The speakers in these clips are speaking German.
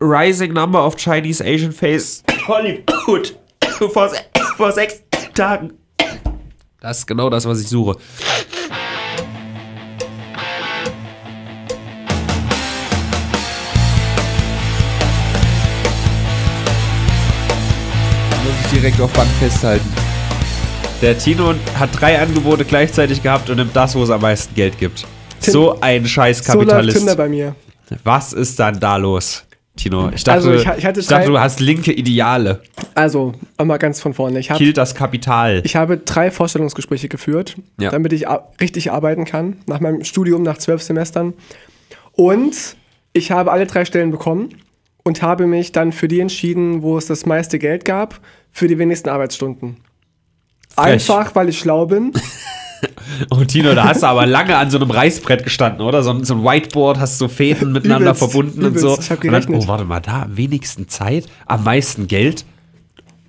Rising Number of Chinese Asian Face Hollywood vor, vor sechs Tagen. Das ist genau das, was ich suche. Muss ich direkt auf Band festhalten. Der Tino hat drei Angebote gleichzeitig gehabt und nimmt das, wo es am meisten Geld gibt. Tim so ein scheiß Kapitalist. So läuft Tinder bei mir. Was ist dann da los? Tino. Ich dachte, also ich, ich, ich dachte, du hast linke Ideale. Also, mal ganz von vorne. Ich hab, Killt das Kapital. Ich habe drei Vorstellungsgespräche geführt, ja. damit ich richtig arbeiten kann, nach meinem Studium, nach zwölf Semestern. Und ich habe alle drei Stellen bekommen und habe mich dann für die entschieden, wo es das meiste Geld gab, für die wenigsten Arbeitsstunden. Frech. Einfach, weil ich schlau bin Oh, Tino, da hast du aber lange an so einem Reißbrett gestanden, oder? So, so ein Whiteboard, hast so Fäden miteinander übelst, verbunden übelst, und so. Ich hab gerechnet. und dann, oh, warte mal, da am wenigsten Zeit, am meisten Geld.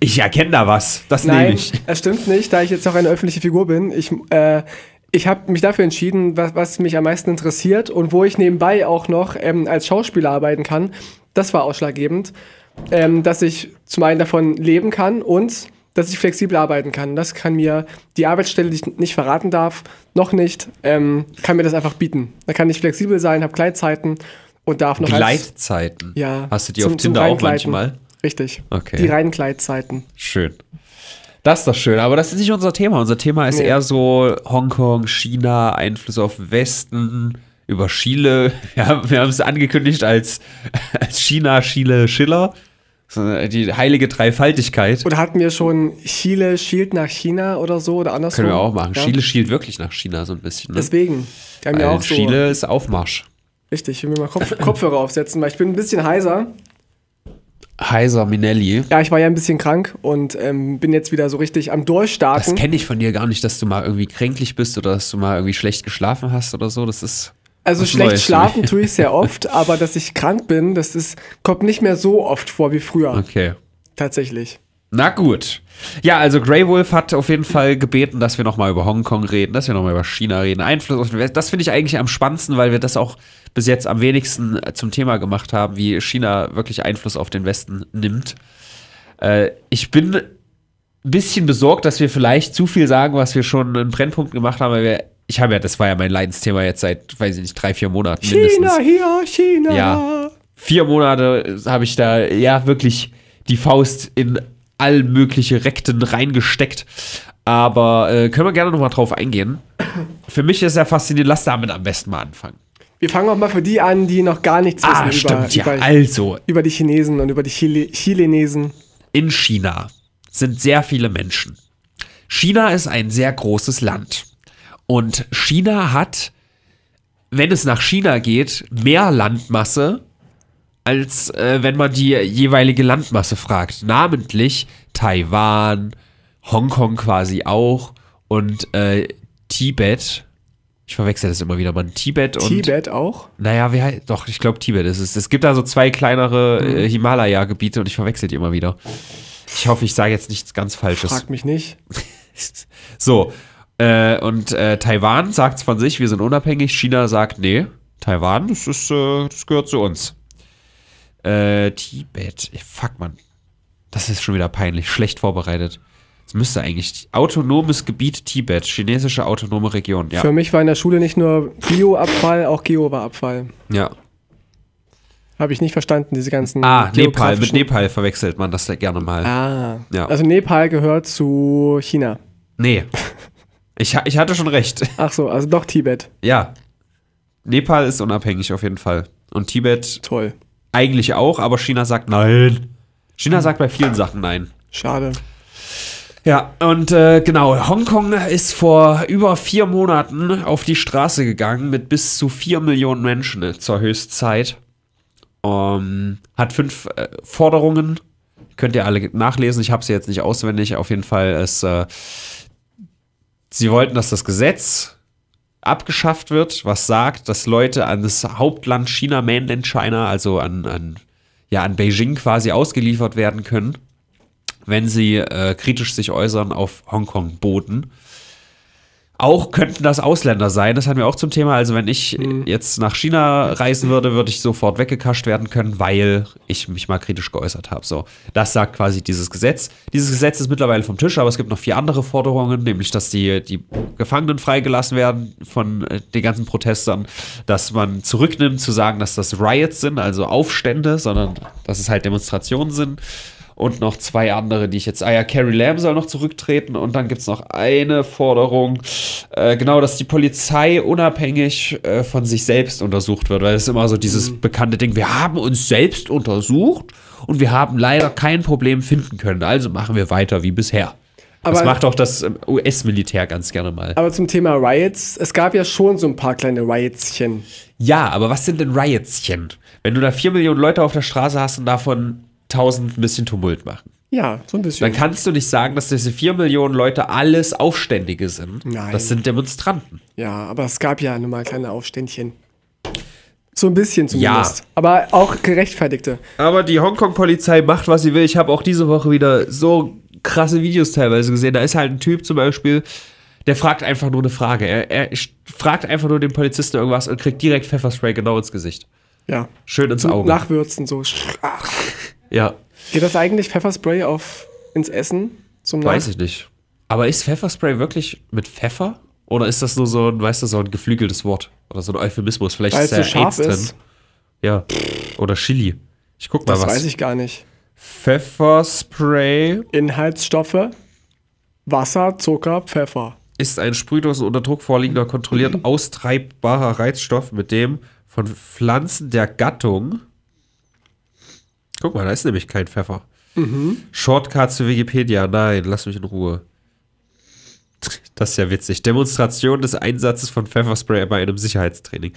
Ich erkenne da was. Das Nein, nehme ich. Das stimmt nicht, da ich jetzt auch eine öffentliche Figur bin. Ich, äh, ich habe mich dafür entschieden, was, was, mich am meisten interessiert und wo ich nebenbei auch noch ähm, als Schauspieler arbeiten kann. Das war ausschlaggebend, ähm, dass ich zum einen davon leben kann und dass ich flexibel arbeiten kann. Das kann mir die Arbeitsstelle, die ich nicht verraten darf, noch nicht, ähm, kann mir das einfach bieten. Da kann ich flexibel sein, habe Gleitzeiten und darf noch. Gleitzeiten? Als, ja. Hast du die zum, auf Tinder auch manchmal? Richtig. Okay. Die reinen Gleitzeiten. Schön. Das ist doch schön, aber das ist nicht unser Thema. Unser Thema ist nee. eher so Hongkong, China, Einfluss auf Westen, über Chile. Wir haben, es angekündigt als, als China, Chile, Schiller. Äh, die heilige Dreifaltigkeit. Oder hatten wir schon Chile schielt nach China oder so oder andersrum? Können wir auch machen. Ja? Chile schielt wirklich nach China so ein bisschen. Ne? Deswegen. Die haben ja auch Chile so. ist Aufmarsch. Richtig, ich will mir mal Kopf Kopfhörer aufsetzen, weil ich bin ein bisschen heiser. Heiser Minelli. Ja, ich war ja ein bisschen krank und ähm, bin jetzt wieder so richtig am Durchstarten. Das kenne ich von dir gar nicht, dass du mal irgendwie kränklich bist oder dass du mal irgendwie schlecht geschlafen hast oder so. Das ist. Also das schlecht schlafen nicht. tue ich sehr oft, aber dass ich krank bin, das ist, kommt nicht mehr so oft vor wie früher. Okay. Tatsächlich. Na gut. Ja, also Grey Wolf hat auf jeden Fall gebeten, dass wir nochmal über Hongkong reden, dass wir nochmal über China reden. Einfluss auf den Westen. Das finde ich eigentlich am spannendsten, weil wir das auch bis jetzt am wenigsten äh, zum Thema gemacht haben, wie China wirklich Einfluss auf den Westen nimmt. Äh, ich bin ein bisschen besorgt, dass wir vielleicht zu viel sagen, was wir schon in Brennpunkten gemacht haben, weil wir ich habe ja, das war ja mein Leidensthema jetzt seit, weiß ich nicht, drei, vier Monaten. China mindestens. hier, China. Ja. Vier Monate habe ich da, ja, wirklich die Faust in all mögliche Rekten reingesteckt. Aber äh, können wir gerne nochmal drauf eingehen. Für mich ist ja faszinierend, lass damit am besten mal anfangen. Wir fangen auch mal für die an, die noch gar nichts ah, wissen stimmt, über, ja. über, also, über die Chinesen und über die Chile Chilenesen. In China sind sehr viele Menschen. China ist ein sehr großes Land. Und China hat, wenn es nach China geht, mehr Landmasse, als äh, wenn man die jeweilige Landmasse fragt. Namentlich Taiwan, Hongkong quasi auch und äh, Tibet. Ich verwechsel das immer wieder, man. Tibet und. Tibet auch? Naja, wer, doch, ich glaube, Tibet ist es. Es gibt da so zwei kleinere äh, mhm. Himalaya-Gebiete und ich verwechsel die immer wieder. Ich hoffe, ich sage jetzt nichts ganz Falsches. Frag mich nicht. so, äh, und äh, Taiwan sagt es von sich, wir sind unabhängig. China sagt, nee, Taiwan, das, ist, äh, das gehört zu uns. Äh, Tibet, fuck man. Das ist schon wieder peinlich, schlecht vorbereitet. Es müsste eigentlich autonomes Gebiet Tibet, chinesische autonome Region. Ja. Für mich war in der Schule nicht nur Bioabfall, auch Geo war Abfall. Ja. Habe ich nicht verstanden, diese ganzen. Ah, Nepal. Mit Nepal verwechselt man das gerne mal. Ah. Ja. Also Nepal gehört zu China. Nee. Ich, ich hatte schon recht. Ach so, also doch Tibet. Ja. Nepal ist unabhängig auf jeden Fall. Und Tibet. Toll. Eigentlich auch, aber China sagt nein. China sagt bei vielen Sachen nein. Schade. Ja, und äh, genau, Hongkong ist vor über vier Monaten auf die Straße gegangen mit bis zu vier Millionen Menschen äh, zur Höchstzeit. Um, ähm, hat fünf äh, Forderungen, könnt ihr alle nachlesen, ich habe sie jetzt nicht auswendig, auf jeden Fall ist... Äh, Sie wollten, dass das Gesetz abgeschafft wird, was sagt, dass Leute an das Hauptland China, Mainland China, also an, an, ja, an Beijing quasi ausgeliefert werden können, wenn sie äh, kritisch sich äußern auf Hongkong-Boden. Auch könnten das Ausländer sein, das hatten wir auch zum Thema. Also, wenn ich hm. jetzt nach China reisen würde, würde ich sofort weggekascht werden können, weil ich mich mal kritisch geäußert habe. So, das sagt quasi dieses Gesetz. Dieses Gesetz ist mittlerweile vom Tisch, aber es gibt noch vier andere Forderungen, nämlich, dass die, die Gefangenen freigelassen werden von äh, den ganzen Protestern, dass man zurücknimmt, zu sagen, dass das Riots sind, also Aufstände, sondern dass es halt Demonstrationen sind und noch zwei andere, die ich jetzt. Ah ja, Carrie Lamb soll noch zurücktreten und dann gibt es noch eine Forderung, äh, genau, dass die Polizei unabhängig äh, von sich selbst untersucht wird, weil es ist immer so dieses mhm. bekannte Ding, wir haben uns selbst untersucht und wir haben leider kein Problem finden können, also machen wir weiter wie bisher. Aber, das macht auch das ähm, US-Militär ganz gerne mal. Aber zum Thema Riots, es gab ja schon so ein paar kleine Riotschen. Ja, aber was sind denn Riotschen? Wenn du da vier Millionen Leute auf der Straße hast und davon tausend ein bisschen Tumult machen. Ja, so ein bisschen. Dann kannst du nicht sagen, dass diese vier Millionen Leute alles Aufständige sind. Nein. Das sind Demonstranten. Ja, aber es gab ja nun mal kleine Aufständchen. So ein bisschen zumindest. Ja. Aber auch gerechtfertigte. Aber die Hongkong-Polizei macht, was sie will. Ich habe auch diese Woche wieder so krasse Videos teilweise gesehen. Da ist halt ein Typ zum Beispiel, der fragt einfach nur eine Frage. Er, er fragt einfach nur den Polizisten irgendwas und kriegt direkt Pfefferspray genau ins Gesicht. Ja. Schön ins Auge. Nachwürzen so. Ach. Ja. Geht das eigentlich Pfefferspray auf ins Essen zum Weiß Nacht? ich nicht. Aber ist Pfefferspray wirklich mit Pfeffer? Oder ist das nur so ein, weißt du, so ein geflügeltes Wort? Oder so ein Euphemismus? Vielleicht Weil ist ja so AIDS ist. Ja. Oder Chili. Ich guck mal das was. Das weiß ich gar nicht. Pfefferspray. Inhaltsstoffe. Wasser, Zucker, Pfeffer. Ist ein Sprühdosen unter Druck vorliegender, kontrolliert austreibbarer Reizstoff, mit dem von Pflanzen der Gattung Guck mal, da ist nämlich kein Pfeffer. Mhm. Shortcut zu Wikipedia. Nein, lass mich in Ruhe. Das ist ja witzig. Demonstration des Einsatzes von Pfefferspray bei einem Sicherheitstraining.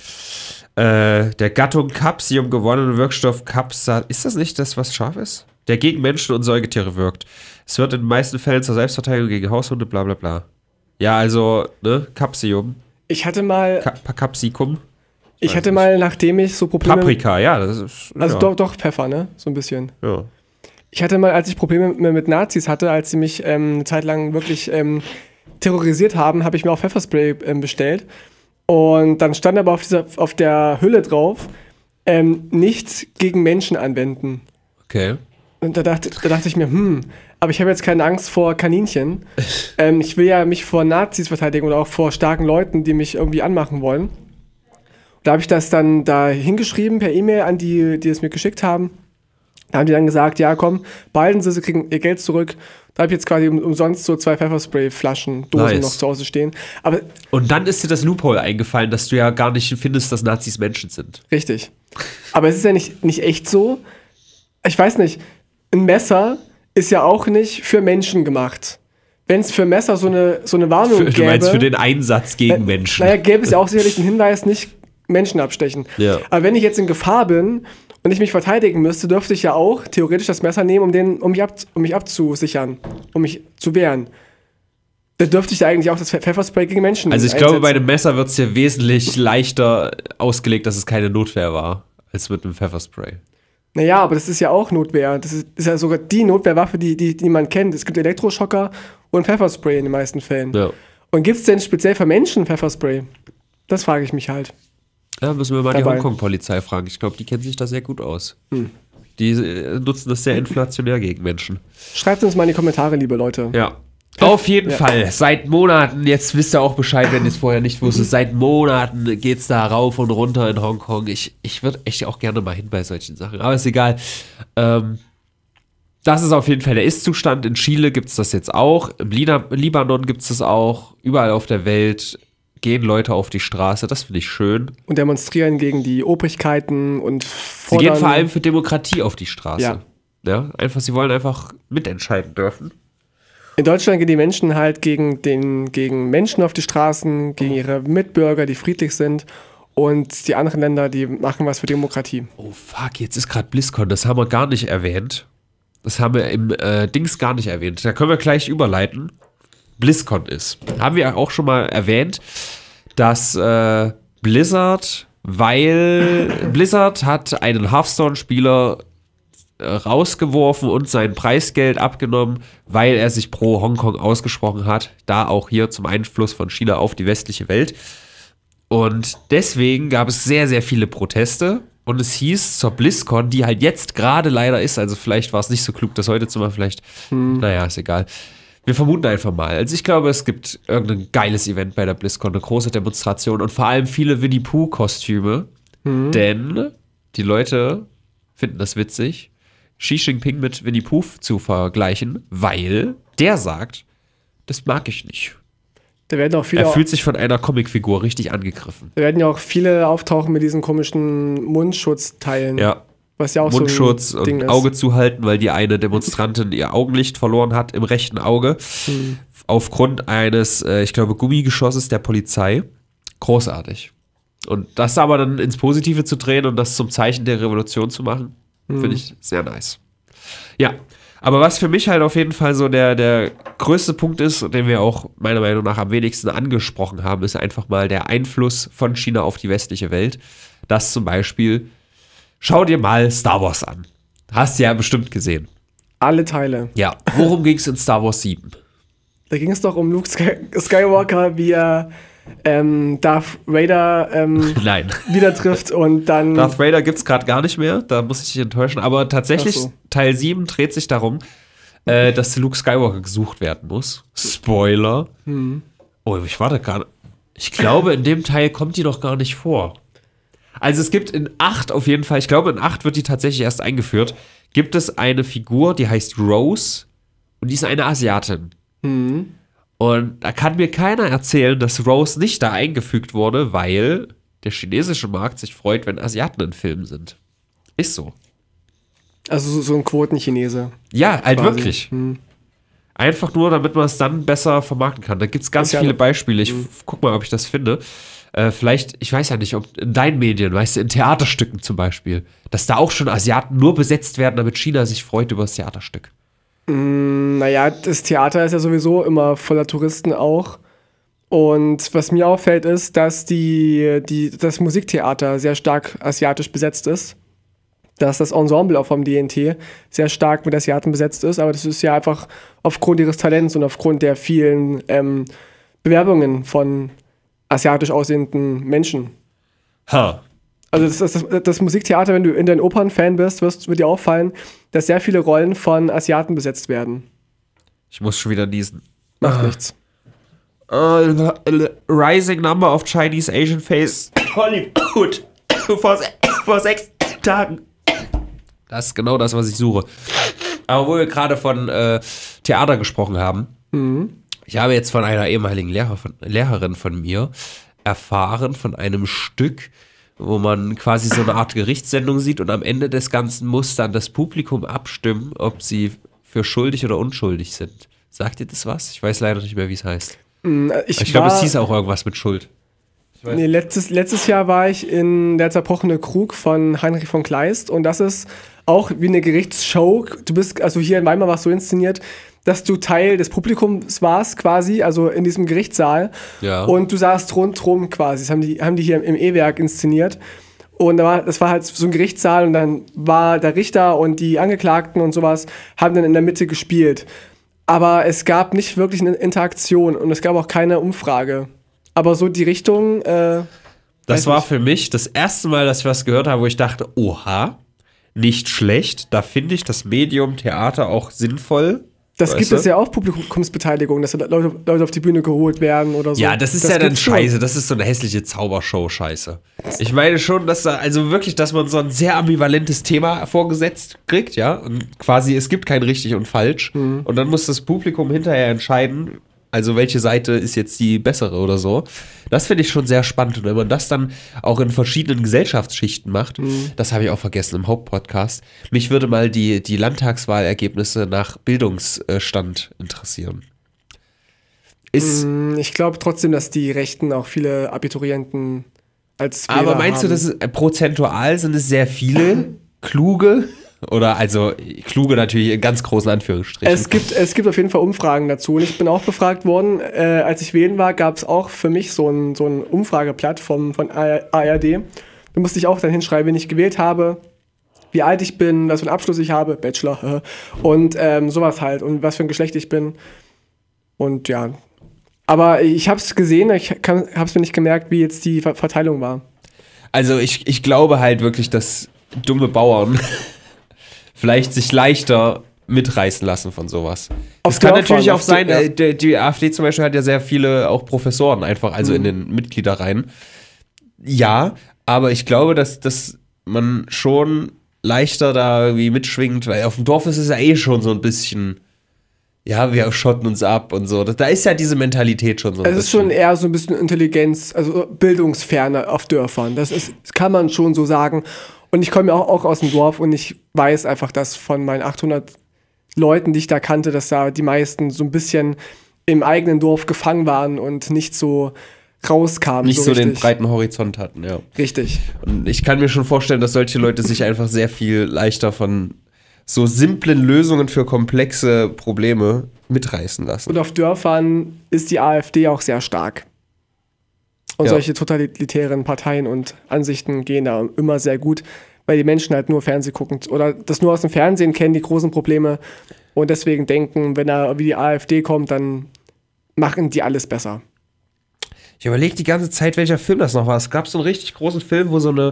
Äh, der Gattung Capsium gewonnene Wirkstoff Capsa. Ist das nicht das, was scharf ist? Der gegen Menschen und Säugetiere wirkt. Es wird in den meisten Fällen zur Selbstverteidigung gegen Haushunde, bla bla bla. Ja, also, ne, Capsium. Ich hatte mal. Ka Capsicum. Ich hatte mal, nachdem ich so Probleme. Paprika, ja. Das ist, Also ja. doch, doch Pfeffer, ne? So ein bisschen. Ja. Ich hatte mal, als ich Probleme mit Nazis hatte, als sie mich ähm, eine Zeit lang wirklich ähm, terrorisiert haben, habe ich mir auch Pfefferspray ähm, bestellt. Und dann stand aber auf, dieser, auf der Hülle drauf, ähm, nicht gegen Menschen anwenden. Okay. Und da dachte, da dachte ich mir, hm, aber ich habe jetzt keine Angst vor Kaninchen. ähm, ich will ja mich vor Nazis verteidigen oder auch vor starken Leuten, die mich irgendwie anmachen wollen. Da habe ich das dann da hingeschrieben per E-Mail an die, die es mir geschickt haben. Da haben die dann gesagt, ja komm, behalten Sie, Sie kriegen Ihr Geld zurück. Da habe ich jetzt quasi umsonst so zwei Pfefferspray-Flaschen, Dosen nice. noch zu Hause stehen. Aber Und dann ist dir das Loophole eingefallen, dass du ja gar nicht findest, dass Nazis Menschen sind. Richtig. Aber es ist ja nicht, nicht echt so. Ich weiß nicht, ein Messer ist ja auch nicht für Menschen gemacht. Wenn es für Messer so eine, so eine Warnung für, gäbe. Du meinst für den Einsatz gegen äh, Menschen. Naja, gäbe es ja auch sicherlich einen Hinweis, nicht Menschen abstechen. Ja. Aber wenn ich jetzt in Gefahr bin und ich mich verteidigen müsste, dürfte ich ja auch theoretisch das Messer nehmen, um, den, um, mich, ab, um mich abzusichern, um mich zu wehren. Da dürfte ich ja eigentlich auch das Pfefferspray gegen Menschen Also ich einsetzen. glaube, bei dem Messer wird es ja wesentlich leichter ausgelegt, dass es keine Notwehr war, als mit einem Pfefferspray. Naja, aber das ist ja auch Notwehr. Das ist, ist ja sogar die Notwehrwaffe, die, die, die, man kennt. Es gibt Elektroschocker und Pfefferspray in den meisten Fällen. Ja. Und gibt es denn speziell für Menschen Pfefferspray? Das frage ich mich halt. Ja, müssen wir mal dabei. die Hongkong-Polizei fragen. Ich glaube, die kennen sich da sehr gut aus. Hm. Die äh, nutzen das sehr inflationär gegen Menschen. Schreibt uns mal in die Kommentare, liebe Leute. Ja. Auf jeden ja. Fall, seit Monaten, jetzt wisst ihr auch Bescheid, wenn ihr es vorher nicht wusstet, mhm. seit Monaten geht es da rauf und runter in Hongkong. Ich, ich würde echt auch gerne mal hin bei solchen Sachen, aber ist egal. Ähm, das ist auf jeden Fall der Ist-Zustand. In Chile gibt es das jetzt auch, im Libanon gibt es das auch, überall auf der Welt gehen Leute auf die Straße, das finde ich schön. Und demonstrieren gegen die Obrigkeiten und fordern. Sie gehen vor allem für Demokratie auf die Straße. Ja. ja. Einfach, sie wollen einfach mitentscheiden dürfen. In Deutschland gehen die Menschen halt gegen, den, gegen Menschen auf die Straßen, gegen ihre Mitbürger, die friedlich sind. Und die anderen Länder, die machen was für Demokratie. Oh fuck, jetzt ist gerade BlizzCon, das haben wir gar nicht erwähnt. Das haben wir im äh, Dings gar nicht erwähnt. Da können wir gleich überleiten. BlizzCon ist. Haben wir auch schon mal erwähnt, dass äh, Blizzard, weil Blizzard hat einen Hearthstone-Spieler äh, rausgeworfen und sein Preisgeld abgenommen, weil er sich pro Hongkong ausgesprochen hat, da auch hier zum Einfluss von China auf die westliche Welt. Und deswegen gab es sehr, sehr viele Proteste. Und es hieß zur BlizzCon, die halt jetzt gerade leider ist, also vielleicht war es nicht so klug, das heute zu machen, vielleicht, hm. naja, ist egal. Wir vermuten einfach mal. Also ich glaube, es gibt irgendein geiles Event bei der BlizzCon, eine große Demonstration und vor allem viele Winnie Pooh-Kostüme. Hm. Denn die Leute finden das witzig, Xi Jinping mit Winnie Pooh zu vergleichen, weil der sagt, das mag ich nicht. Da werden auch viele er fühlt sich von einer Comicfigur richtig angegriffen. Da werden ja auch viele auftauchen mit diesen komischen Mundschutzteilen. Ja. Was ja auch Mundschutz so ein Ding und ist. zu halten, weil die eine Demonstrantin ihr Augenlicht verloren hat im rechten Auge. Hm. Aufgrund eines, äh, ich glaube, Gummigeschosses der Polizei. Großartig. Und das aber dann ins Positive zu drehen und das zum Zeichen der Revolution zu machen, hm. finde ich sehr nice. Ja, aber was für mich halt auf jeden Fall so der, der größte Punkt ist, den wir auch meiner Meinung nach am wenigsten angesprochen haben, ist einfach mal der Einfluss von China auf die westliche Welt. Dass zum Beispiel Schau dir mal Star Wars an. Hast du ja bestimmt gesehen. Alle Teile. Ja. Worum ging es in Star Wars 7? Da ging es doch um Luke Skywalker, wie er ähm, Darth Vader ähm, wieder trifft und dann. Darth Vader gibt es gerade gar nicht mehr, da muss ich dich enttäuschen. Aber tatsächlich, so. Teil 7 dreht sich darum, äh, dass Luke Skywalker gesucht werden muss. Spoiler. Hm. Oh, ich warte gerade. Ich glaube, in dem Teil kommt die doch gar nicht vor. Also es gibt in 8 auf jeden Fall, ich glaube in 8 wird die tatsächlich erst eingeführt, gibt es eine Figur, die heißt Rose und die ist eine Asiatin. Mhm. Und da kann mir keiner erzählen, dass Rose nicht da eingefügt wurde, weil der chinesische Markt sich freut, wenn Asiaten in Filmen sind. Ist so. Also so ein Quotenchinese. Ja, halt quasi. wirklich. Mhm. Einfach nur, damit man es dann besser vermarkten kann. Da gibt es ganz ja viele Beispiele. Ich mhm. guck mal, ob ich das finde. Äh, vielleicht, ich weiß ja nicht, ob in deinen Medien, weißt du, in Theaterstücken zum Beispiel, dass da auch schon Asiaten nur besetzt werden, damit China sich freut über das Theaterstück. Mm, naja, das Theater ist ja sowieso immer voller Touristen auch. Und was mir auffällt, ist, dass die, die, das Musiktheater sehr stark asiatisch besetzt ist. Dass das Ensemble auch vom DNT sehr stark mit Asiaten besetzt ist. Aber das ist ja einfach aufgrund ihres Talents und aufgrund der vielen ähm, Bewerbungen von asiatisch aussehenden Menschen. Ha. Also das, das, das, das Musiktheater, wenn du in deinen Opern Fan bist, wirst, wird dir auffallen, dass sehr viele Rollen von Asiaten besetzt werden. Ich muss schon wieder niesen. Macht ah. nichts. Uh, ah, rising number of Chinese Asian face Hollywood vor, vor sechs Tagen. Das ist genau das, was ich suche. Aber wo wir gerade von äh, Theater gesprochen haben. Mhm. Ich habe jetzt von einer ehemaligen Lehrer von, Lehrerin von mir erfahren, von einem Stück, wo man quasi so eine Art Gerichtssendung sieht und am Ende des Ganzen muss dann das Publikum abstimmen, ob sie für schuldig oder unschuldig sind. Sagt ihr das was? Ich weiß leider nicht mehr, wie es heißt. Mm, äh, ich, ich glaube, es hieß auch irgendwas mit Schuld. Nee, letztes, letztes Jahr war ich in der zerbrochene Krug von Heinrich von Kleist und das ist auch wie eine Gerichtsshow. Du bist, also hier in Weimar war es so inszeniert, dass du Teil des Publikums warst, quasi, also in diesem Gerichtssaal. Ja. Und du saßt rundrum quasi. Das haben die, haben die hier im E-Werk inszeniert. Und da war, das war halt so ein Gerichtssaal und dann war der Richter und die Angeklagten und sowas haben dann in der Mitte gespielt. Aber es gab nicht wirklich eine Interaktion und es gab auch keine Umfrage. Aber so die Richtung. Äh, das war nicht. für mich das erste Mal, dass ich was gehört habe, wo ich dachte, oha, nicht schlecht. Da finde ich das Medium Theater auch sinnvoll. Das weißt gibt du? es ja auch Publikumsbeteiligung, dass Leute, Leute, auf die Bühne geholt werden oder so. Ja, das ist das ja dann scheiße. Das ist so eine hässliche Zaubershow-Scheiße. Ich meine schon, dass da, also wirklich, dass man so ein sehr ambivalentes Thema vorgesetzt kriegt, ja. Und quasi, es gibt kein richtig und falsch. Mhm. Und dann muss das Publikum hinterher entscheiden, also welche Seite ist jetzt die bessere oder so? Das finde ich schon sehr spannend. Und wenn man das dann auch in verschiedenen Gesellschaftsschichten macht, mhm. das habe ich auch vergessen im Hauptpodcast. Mich würde mal die, die Landtagswahlergebnisse nach Bildungsstand interessieren. Ist mm, ich glaube trotzdem, dass die Rechten auch viele Abiturienten als Wähler Aber meinst haben. du, dass prozentual sind es sehr viele kluge oder also kluge natürlich in ganz großen Anführungsstrichen. Es gibt, es gibt auf jeden Fall Umfragen dazu. Und ich bin auch befragt worden, äh, als ich wählen war, gab es auch für mich so ein, so ein Umfrageblatt vom, von ARD. Da musste ich auch dann hinschreiben, wen ich gewählt habe, wie alt ich bin, was für einen Abschluss ich habe, Bachelor und ähm, sowas halt und was für ein Geschlecht ich bin. Und ja. Aber ich habe es gesehen, ich habe es mir nicht gemerkt, wie jetzt die Verteilung war. Also ich, ich glaube halt wirklich, dass dumme Bauern vielleicht sich leichter mitreißen lassen von sowas. Es kann natürlich auch sein, äh, äh, die, die, AfD zum Beispiel hat ja sehr viele auch Professoren einfach, also mhm. in den Mitgliederreihen. Ja, aber ich glaube, dass, dass man schon leichter da irgendwie mitschwingt, weil auf dem Dorf ist es ja eh schon so ein bisschen ja, wir schotten uns ab und so. Da ist ja diese Mentalität schon so. Ein es ist schon eher so ein bisschen Intelligenz, also Bildungsferne auf Dörfern. Das ist, das kann man schon so sagen. Und ich komme ja auch, auch aus dem Dorf und ich weiß einfach, dass von meinen 800 Leuten, die ich da kannte, dass da die meisten so ein bisschen im eigenen Dorf gefangen waren und nicht so rauskamen. Nicht so, so den breiten Horizont hatten, ja. Richtig. Und ich kann mir schon vorstellen, dass solche Leute sich einfach sehr viel leichter von so simplen Lösungen für komplexe Probleme mitreißen lassen. Und auf Dörfern ist die AfD auch sehr stark. Und ja. solche totalitären Parteien und Ansichten gehen da immer sehr gut, weil die Menschen halt nur Fernsehen gucken oder das nur aus dem Fernsehen kennen, die großen Probleme und deswegen denken, wenn da wie die AfD kommt, dann machen die alles besser. Ich überlege die ganze Zeit, welcher Film das noch war. Es gab so einen richtig großen Film, wo so eine,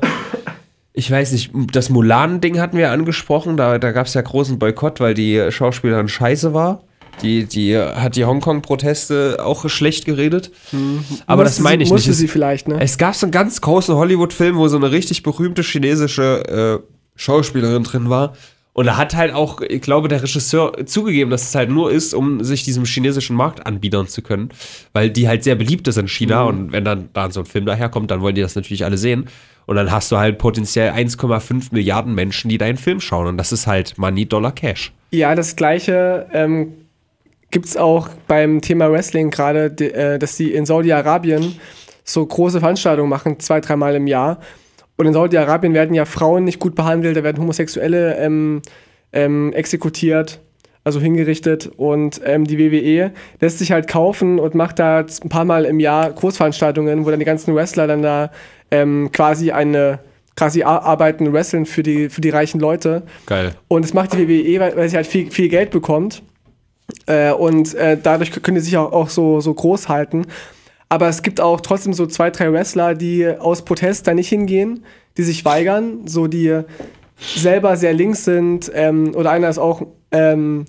ich weiß nicht, das Mulan-Ding hatten wir angesprochen. Da, da gab es ja großen Boykott, weil die Schauspielerin scheiße war. Die, die hat die Hongkong-Proteste auch schlecht geredet. Hm. Aber musste das meine ich sie, nicht. Musste es, sie vielleicht, ne? Es gab so einen ganz großen Hollywood-Film, wo so eine richtig berühmte chinesische äh, Schauspielerin drin war. Und da hat halt auch, ich glaube, der Regisseur zugegeben, dass es halt nur ist, um sich diesem chinesischen Markt anbiedern zu können, weil die halt sehr beliebt ist in China. Mhm. Und wenn dann, da so ein Film daherkommt, dann wollen die das natürlich alle sehen. Und dann hast du halt potenziell 1,5 Milliarden Menschen, die deinen Film schauen. Und das ist halt Money Dollar Cash. Ja, das gleiche ähm, gibt es auch beim Thema Wrestling gerade, äh, dass die in Saudi-Arabien so große Veranstaltungen machen, zwei, dreimal im Jahr. Und in Saudi-Arabien werden ja Frauen nicht gut behandelt, da werden Homosexuelle ähm, ähm, exekutiert, also hingerichtet. Und ähm, die WWE lässt sich halt kaufen und macht da ein paar Mal im Jahr Großveranstaltungen, wo dann die ganzen Wrestler dann da ähm, quasi eine quasi arbeiten, wresteln für die, für die reichen Leute. Geil. Und das macht die WWE, weil, weil sie halt viel, viel Geld bekommt. Äh, und äh, dadurch können die sich auch, auch so, so groß halten. Aber es gibt auch trotzdem so zwei, drei Wrestler, die aus Protest da nicht hingehen, die sich weigern, so die selber sehr links sind. Ähm, oder einer ist auch ähm,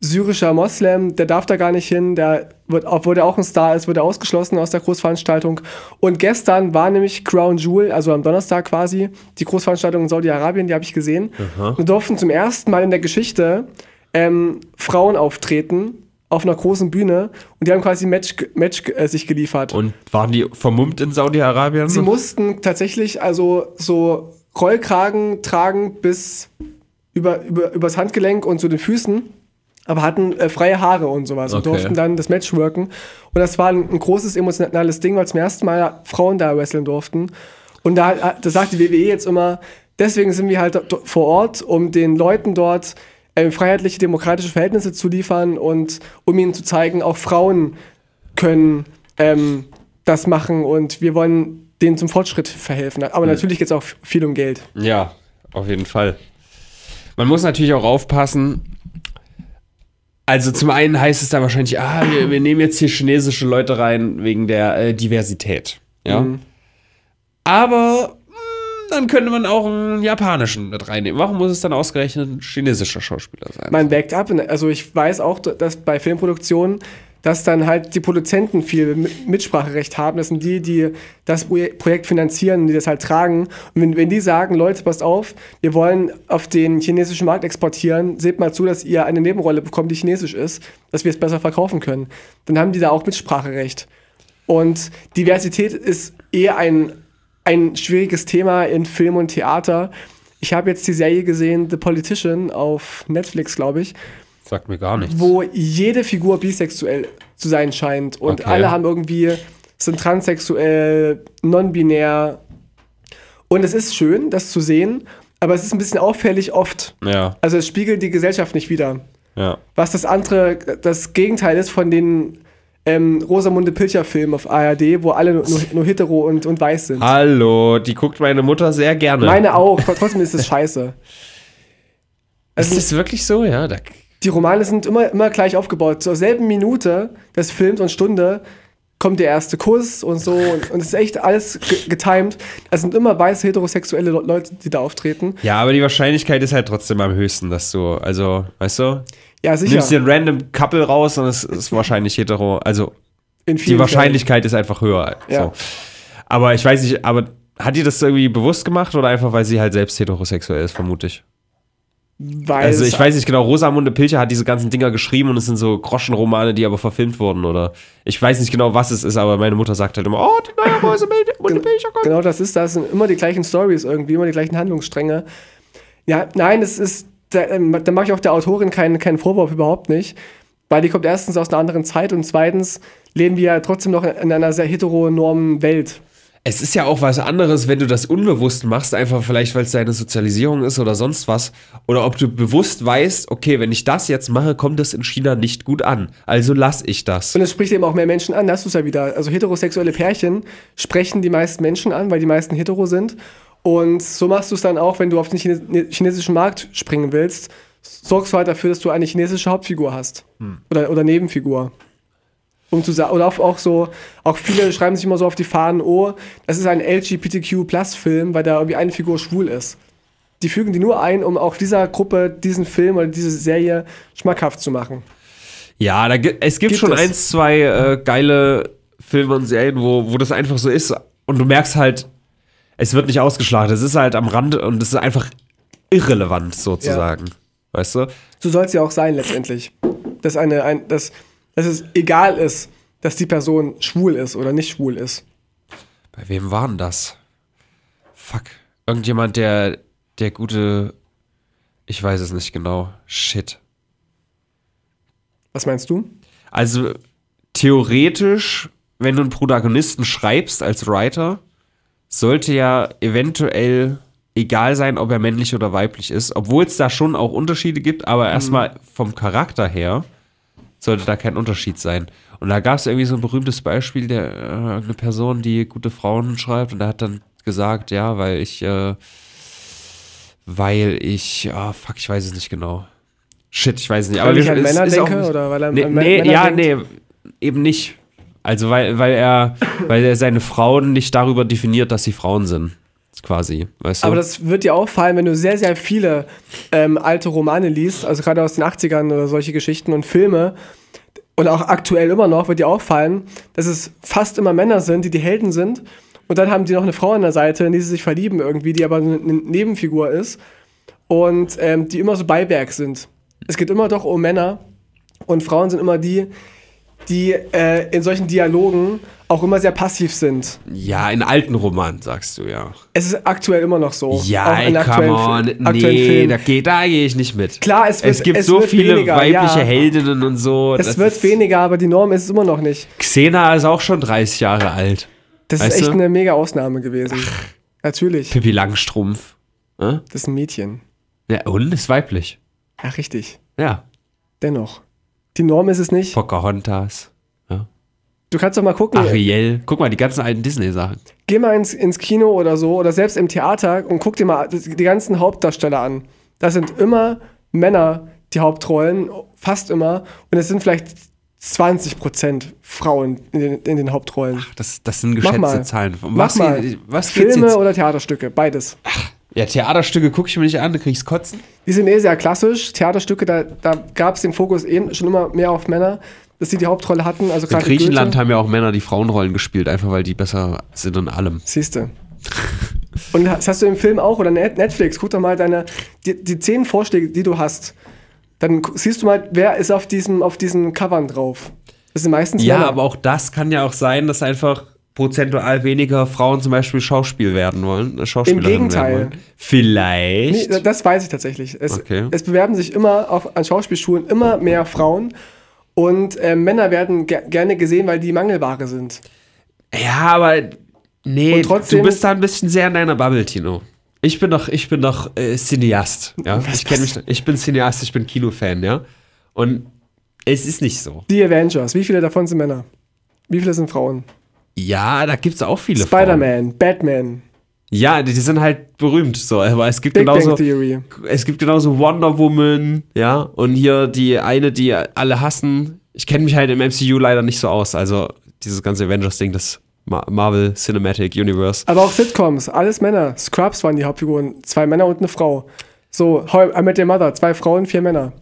syrischer Moslem, der darf da gar nicht hin, der wird, obwohl der auch ein Star ist, wird er ausgeschlossen aus der Großveranstaltung. Und gestern war nämlich Crown Jewel, also am Donnerstag quasi, die Großveranstaltung in Saudi-Arabien, die habe ich gesehen. Aha. Und durften zum ersten Mal in der Geschichte ähm, Frauen auftreten auf einer großen Bühne und die haben quasi Match, Match äh, sich geliefert. Und waren die vermummt in Saudi-Arabien? Sie mussten tatsächlich also so Rollkragen tragen bis über, über, übers Handgelenk und zu den Füßen, aber hatten äh, freie Haare und sowas okay. und durften dann das Match worken. Und das war ein, ein großes emotionales Ding, weil zum ersten Mal Frauen da wresteln durften. Und da, äh, da sagt die WWE jetzt immer, deswegen sind wir halt vor Ort, um den Leuten dort äh, freiheitliche, demokratische Verhältnisse zu liefern und um ihnen zu zeigen, auch Frauen können ähm, das machen und wir wollen denen zum Fortschritt verhelfen. Aber mhm. natürlich geht es auch viel um Geld. Ja, auf jeden Fall. Man muss natürlich auch aufpassen. Also zum einen heißt es da wahrscheinlich, ah, wir, wir nehmen jetzt hier chinesische Leute rein wegen der äh, Diversität. Ja. Mhm. Aber dann könnte man auch einen japanischen mit reinnehmen. Warum muss es dann ausgerechnet ein chinesischer Schauspieler sein? Man backt ab. Also ich weiß auch, dass bei Filmproduktionen, dass dann halt die Produzenten viel Mitspracherecht haben. Das sind die, die das Projekt finanzieren, die das halt tragen. Und wenn, wenn die sagen, Leute, passt auf, wir wollen auf den chinesischen Markt exportieren, seht mal zu, dass ihr eine Nebenrolle bekommt, die chinesisch ist, dass wir es besser verkaufen können. Dann haben die da auch Mitspracherecht. Und Diversität ist eher ein ein schwieriges Thema in Film und Theater. Ich habe jetzt die Serie gesehen, The Politician, auf Netflix, glaube ich. Sagt mir gar nichts. Wo jede Figur bisexuell zu sein scheint. Und okay. alle haben irgendwie, sind transsexuell, non-binär. Und es ist schön, das zu sehen, aber es ist ein bisschen auffällig oft. Ja. Also es spiegelt die Gesellschaft nicht wieder. Ja. Was das andere, das Gegenteil ist von den ähm, Rosamunde Pilcher-Film auf ARD, wo alle nur, nur, hetero und, und weiß sind. Hallo, die guckt meine Mutter sehr gerne. Meine auch, trotzdem ist es scheiße. Also, ist das wirklich so? Ja, da die Romane sind immer, immer gleich aufgebaut. Zur selben Minute des Films und Stunde kommt der erste Kuss und so. Und, und es ist echt alles ge getimed. Es sind immer weiße heterosexuelle Leute, die da auftreten. Ja, aber die Wahrscheinlichkeit ist halt trotzdem am höchsten, dass du, also, weißt du? Ja, sicher. Nimmst dir ein random Couple raus und es ist wahrscheinlich hetero. Also die Wahrscheinlichkeit Fällen. ist einfach höher. Ja. So. Aber ich weiß nicht, aber hat die das irgendwie bewusst gemacht oder einfach, weil sie halt selbst heterosexuell ist, vermute ich? Weil also ich weiß nicht genau, Rosamunde Pilcher hat diese ganzen Dinger geschrieben und es sind so Groschenromane, die aber verfilmt wurden oder ich weiß nicht genau, was es ist, aber meine Mutter sagt halt immer, oh, die neue Rosamunde Pilcher kommt. Genau, das ist das, sind immer die gleichen Stories irgendwie, immer die gleichen Handlungsstränge. Ja, nein, es ist da, ähm, da mache ich auch der Autorin keinen, keinen Vorwurf überhaupt nicht, weil die kommt erstens aus einer anderen Zeit und zweitens leben wir ja trotzdem noch in einer sehr heteronormen Welt. Es ist ja auch was anderes, wenn du das unbewusst machst, einfach vielleicht, weil es deine Sozialisierung ist oder sonst was. Oder ob du bewusst weißt, okay, wenn ich das jetzt mache, kommt das in China nicht gut an. Also lass ich das. Und es spricht eben auch mehr Menschen an, das ist ja wieder. Also heterosexuelle Pärchen sprechen die meisten Menschen an, weil die meisten hetero sind. Und so machst du es dann auch, wenn du auf den ne, chinesischen Markt springen willst, sorgst du halt dafür, dass du eine chinesische Hauptfigur hast. Hm. Oder, oder Nebenfigur. Um zu sagen, oder auch, auch so, auch viele schreiben sich immer so auf die Fahnen, oh, das ist ein LGBTQ-Plus-Film, weil da irgendwie eine Figur schwul ist. Die fügen die nur ein, um auch dieser Gruppe diesen Film oder diese Serie schmackhaft zu machen. Ja, da, es gibt, gibt schon es? eins, zwei äh, geile Filme und Serien, wo, wo das einfach so ist. Und du merkst halt, es wird nicht ausgeschlagen. Es ist halt am Rand und es ist einfach irrelevant sozusagen. Ja. Weißt du? So soll es ja auch sein letztendlich. Dass, eine, ein, dass, dass es egal ist, dass die Person schwul ist oder nicht schwul ist. Bei wem war denn das? Fuck. Irgendjemand, der, der gute. Ich weiß es nicht genau. Shit. Was meinst du? Also, theoretisch, wenn du einen Protagonisten schreibst als Writer, sollte ja eventuell egal sein, ob er männlich oder weiblich ist, obwohl es da schon auch Unterschiede gibt, aber mhm. erstmal vom Charakter her sollte da kein Unterschied sein. Und da gab es irgendwie so ein berühmtes Beispiel, der äh, eine Person, die gute Frauen schreibt und da hat dann gesagt, ja, weil ich, äh, weil ich, ah, oh, fuck, ich weiß es nicht genau. Shit, ich weiß es nicht. Weil aber ich an Männer denke oder weil er nee, an Männer nee, ja, nee, eben nicht. Also weil, weil er, weil er seine Frauen nicht darüber definiert, dass sie Frauen sind. Quasi, weißt du? Aber das wird dir auffallen, wenn du sehr, sehr viele ähm, alte Romane liest, also gerade aus den 80ern oder solche Geschichten und Filme, und auch aktuell immer noch, wird dir auffallen, dass es fast immer Männer sind, die die Helden sind. Und dann haben die noch eine Frau an der Seite, in die sie sich verlieben irgendwie, die aber eine Nebenfigur ist. Und ähm, die immer so Beiwerk sind. Es geht immer doch um Männer. Und Frauen sind immer die, die äh, in solchen Dialogen auch immer sehr passiv sind. Ja, in alten Romanen sagst du ja. Es ist aktuell immer noch so. Ja, auch in ey, come on. Fi nee, da gehe da geh ich nicht mit. Klar, es wird Es gibt es so viele weniger, weibliche ja. Heldinnen und so. Es das wird weniger, aber die Norm ist es immer noch nicht. Xena ist auch schon 30 Jahre alt. Das weißt ist echt du? eine mega Ausnahme gewesen. Ach, Natürlich. Pippi Langstrumpf. Hm? Das ist ein Mädchen. Ja, und ist weiblich. Ja, richtig. Ja. Dennoch. Die Norm ist es nicht. Pocahontas. Ja. Du kannst doch mal gucken. Ariel. Guck mal, die ganzen alten Disney-Sachen. Geh mal ins, ins Kino oder so oder selbst im Theater und guck dir mal die ganzen Hauptdarsteller an. Das sind immer Männer, die Hauptrollen, fast immer. Und es sind vielleicht 20 Prozent Frauen in den, in den, Hauptrollen. Ach, das, das sind geschätzte Zahlen. Um Mach mal. was Filme jetzt? oder Theaterstücke, beides. Ach, ja, Theaterstücke gucke ich mir nicht an, da krieg ich's kotzen. Die sind eh sehr klassisch. Theaterstücke, da, da gab es den Fokus eben eh schon immer mehr auf Männer, dass sie die Hauptrolle hatten. Also In Griechenland Goethe. haben ja auch Männer die Frauenrollen gespielt, einfach weil die besser sind in allem. Siehste. Und das hast du im Film auch oder Netflix. Guck doch mal deine, die, die zehn Vorschläge, die du hast. Dann siehst du mal, wer ist auf diesem, auf diesen Covern drauf. Das sind meistens ja, Männer. Ja, aber auch das kann ja auch sein, dass einfach prozentual weniger Frauen zum Beispiel Schauspiel werden wollen, äh, Im Gegenteil. Werden wollen. Vielleicht. Nee, das weiß ich tatsächlich. Es, okay. es bewerben sich immer auf, an Schauspielschulen immer mehr Frauen und äh, Männer werden ge gerne gesehen, weil die Mangelware sind. Ja, aber nee, trotzdem, du bist da ein bisschen sehr in deiner Bubble, Tino. Ich bin doch, ich bin doch äh, Cineast. Ja? ich mich. Ich bin Cineast, ich bin Kinofan, ja. Und es ist nicht so. Die Avengers, wie viele davon sind Männer? Wie viele sind Frauen? Ja, da gibt es auch viele. Spider-Man, Batman. Ja, die sind halt berühmt so, aber es gibt Big genauso es gibt genauso Wonder Woman, ja, und hier die eine, die alle hassen. Ich kenne mich halt im MCU leider nicht so aus, also dieses ganze Avengers Ding, das Marvel Cinematic Universe. Aber auch Sitcoms, alles Männer. Scrubs waren die Hauptfiguren, zwei Männer und eine Frau. So I Met Your Mother, zwei Frauen, vier Männer.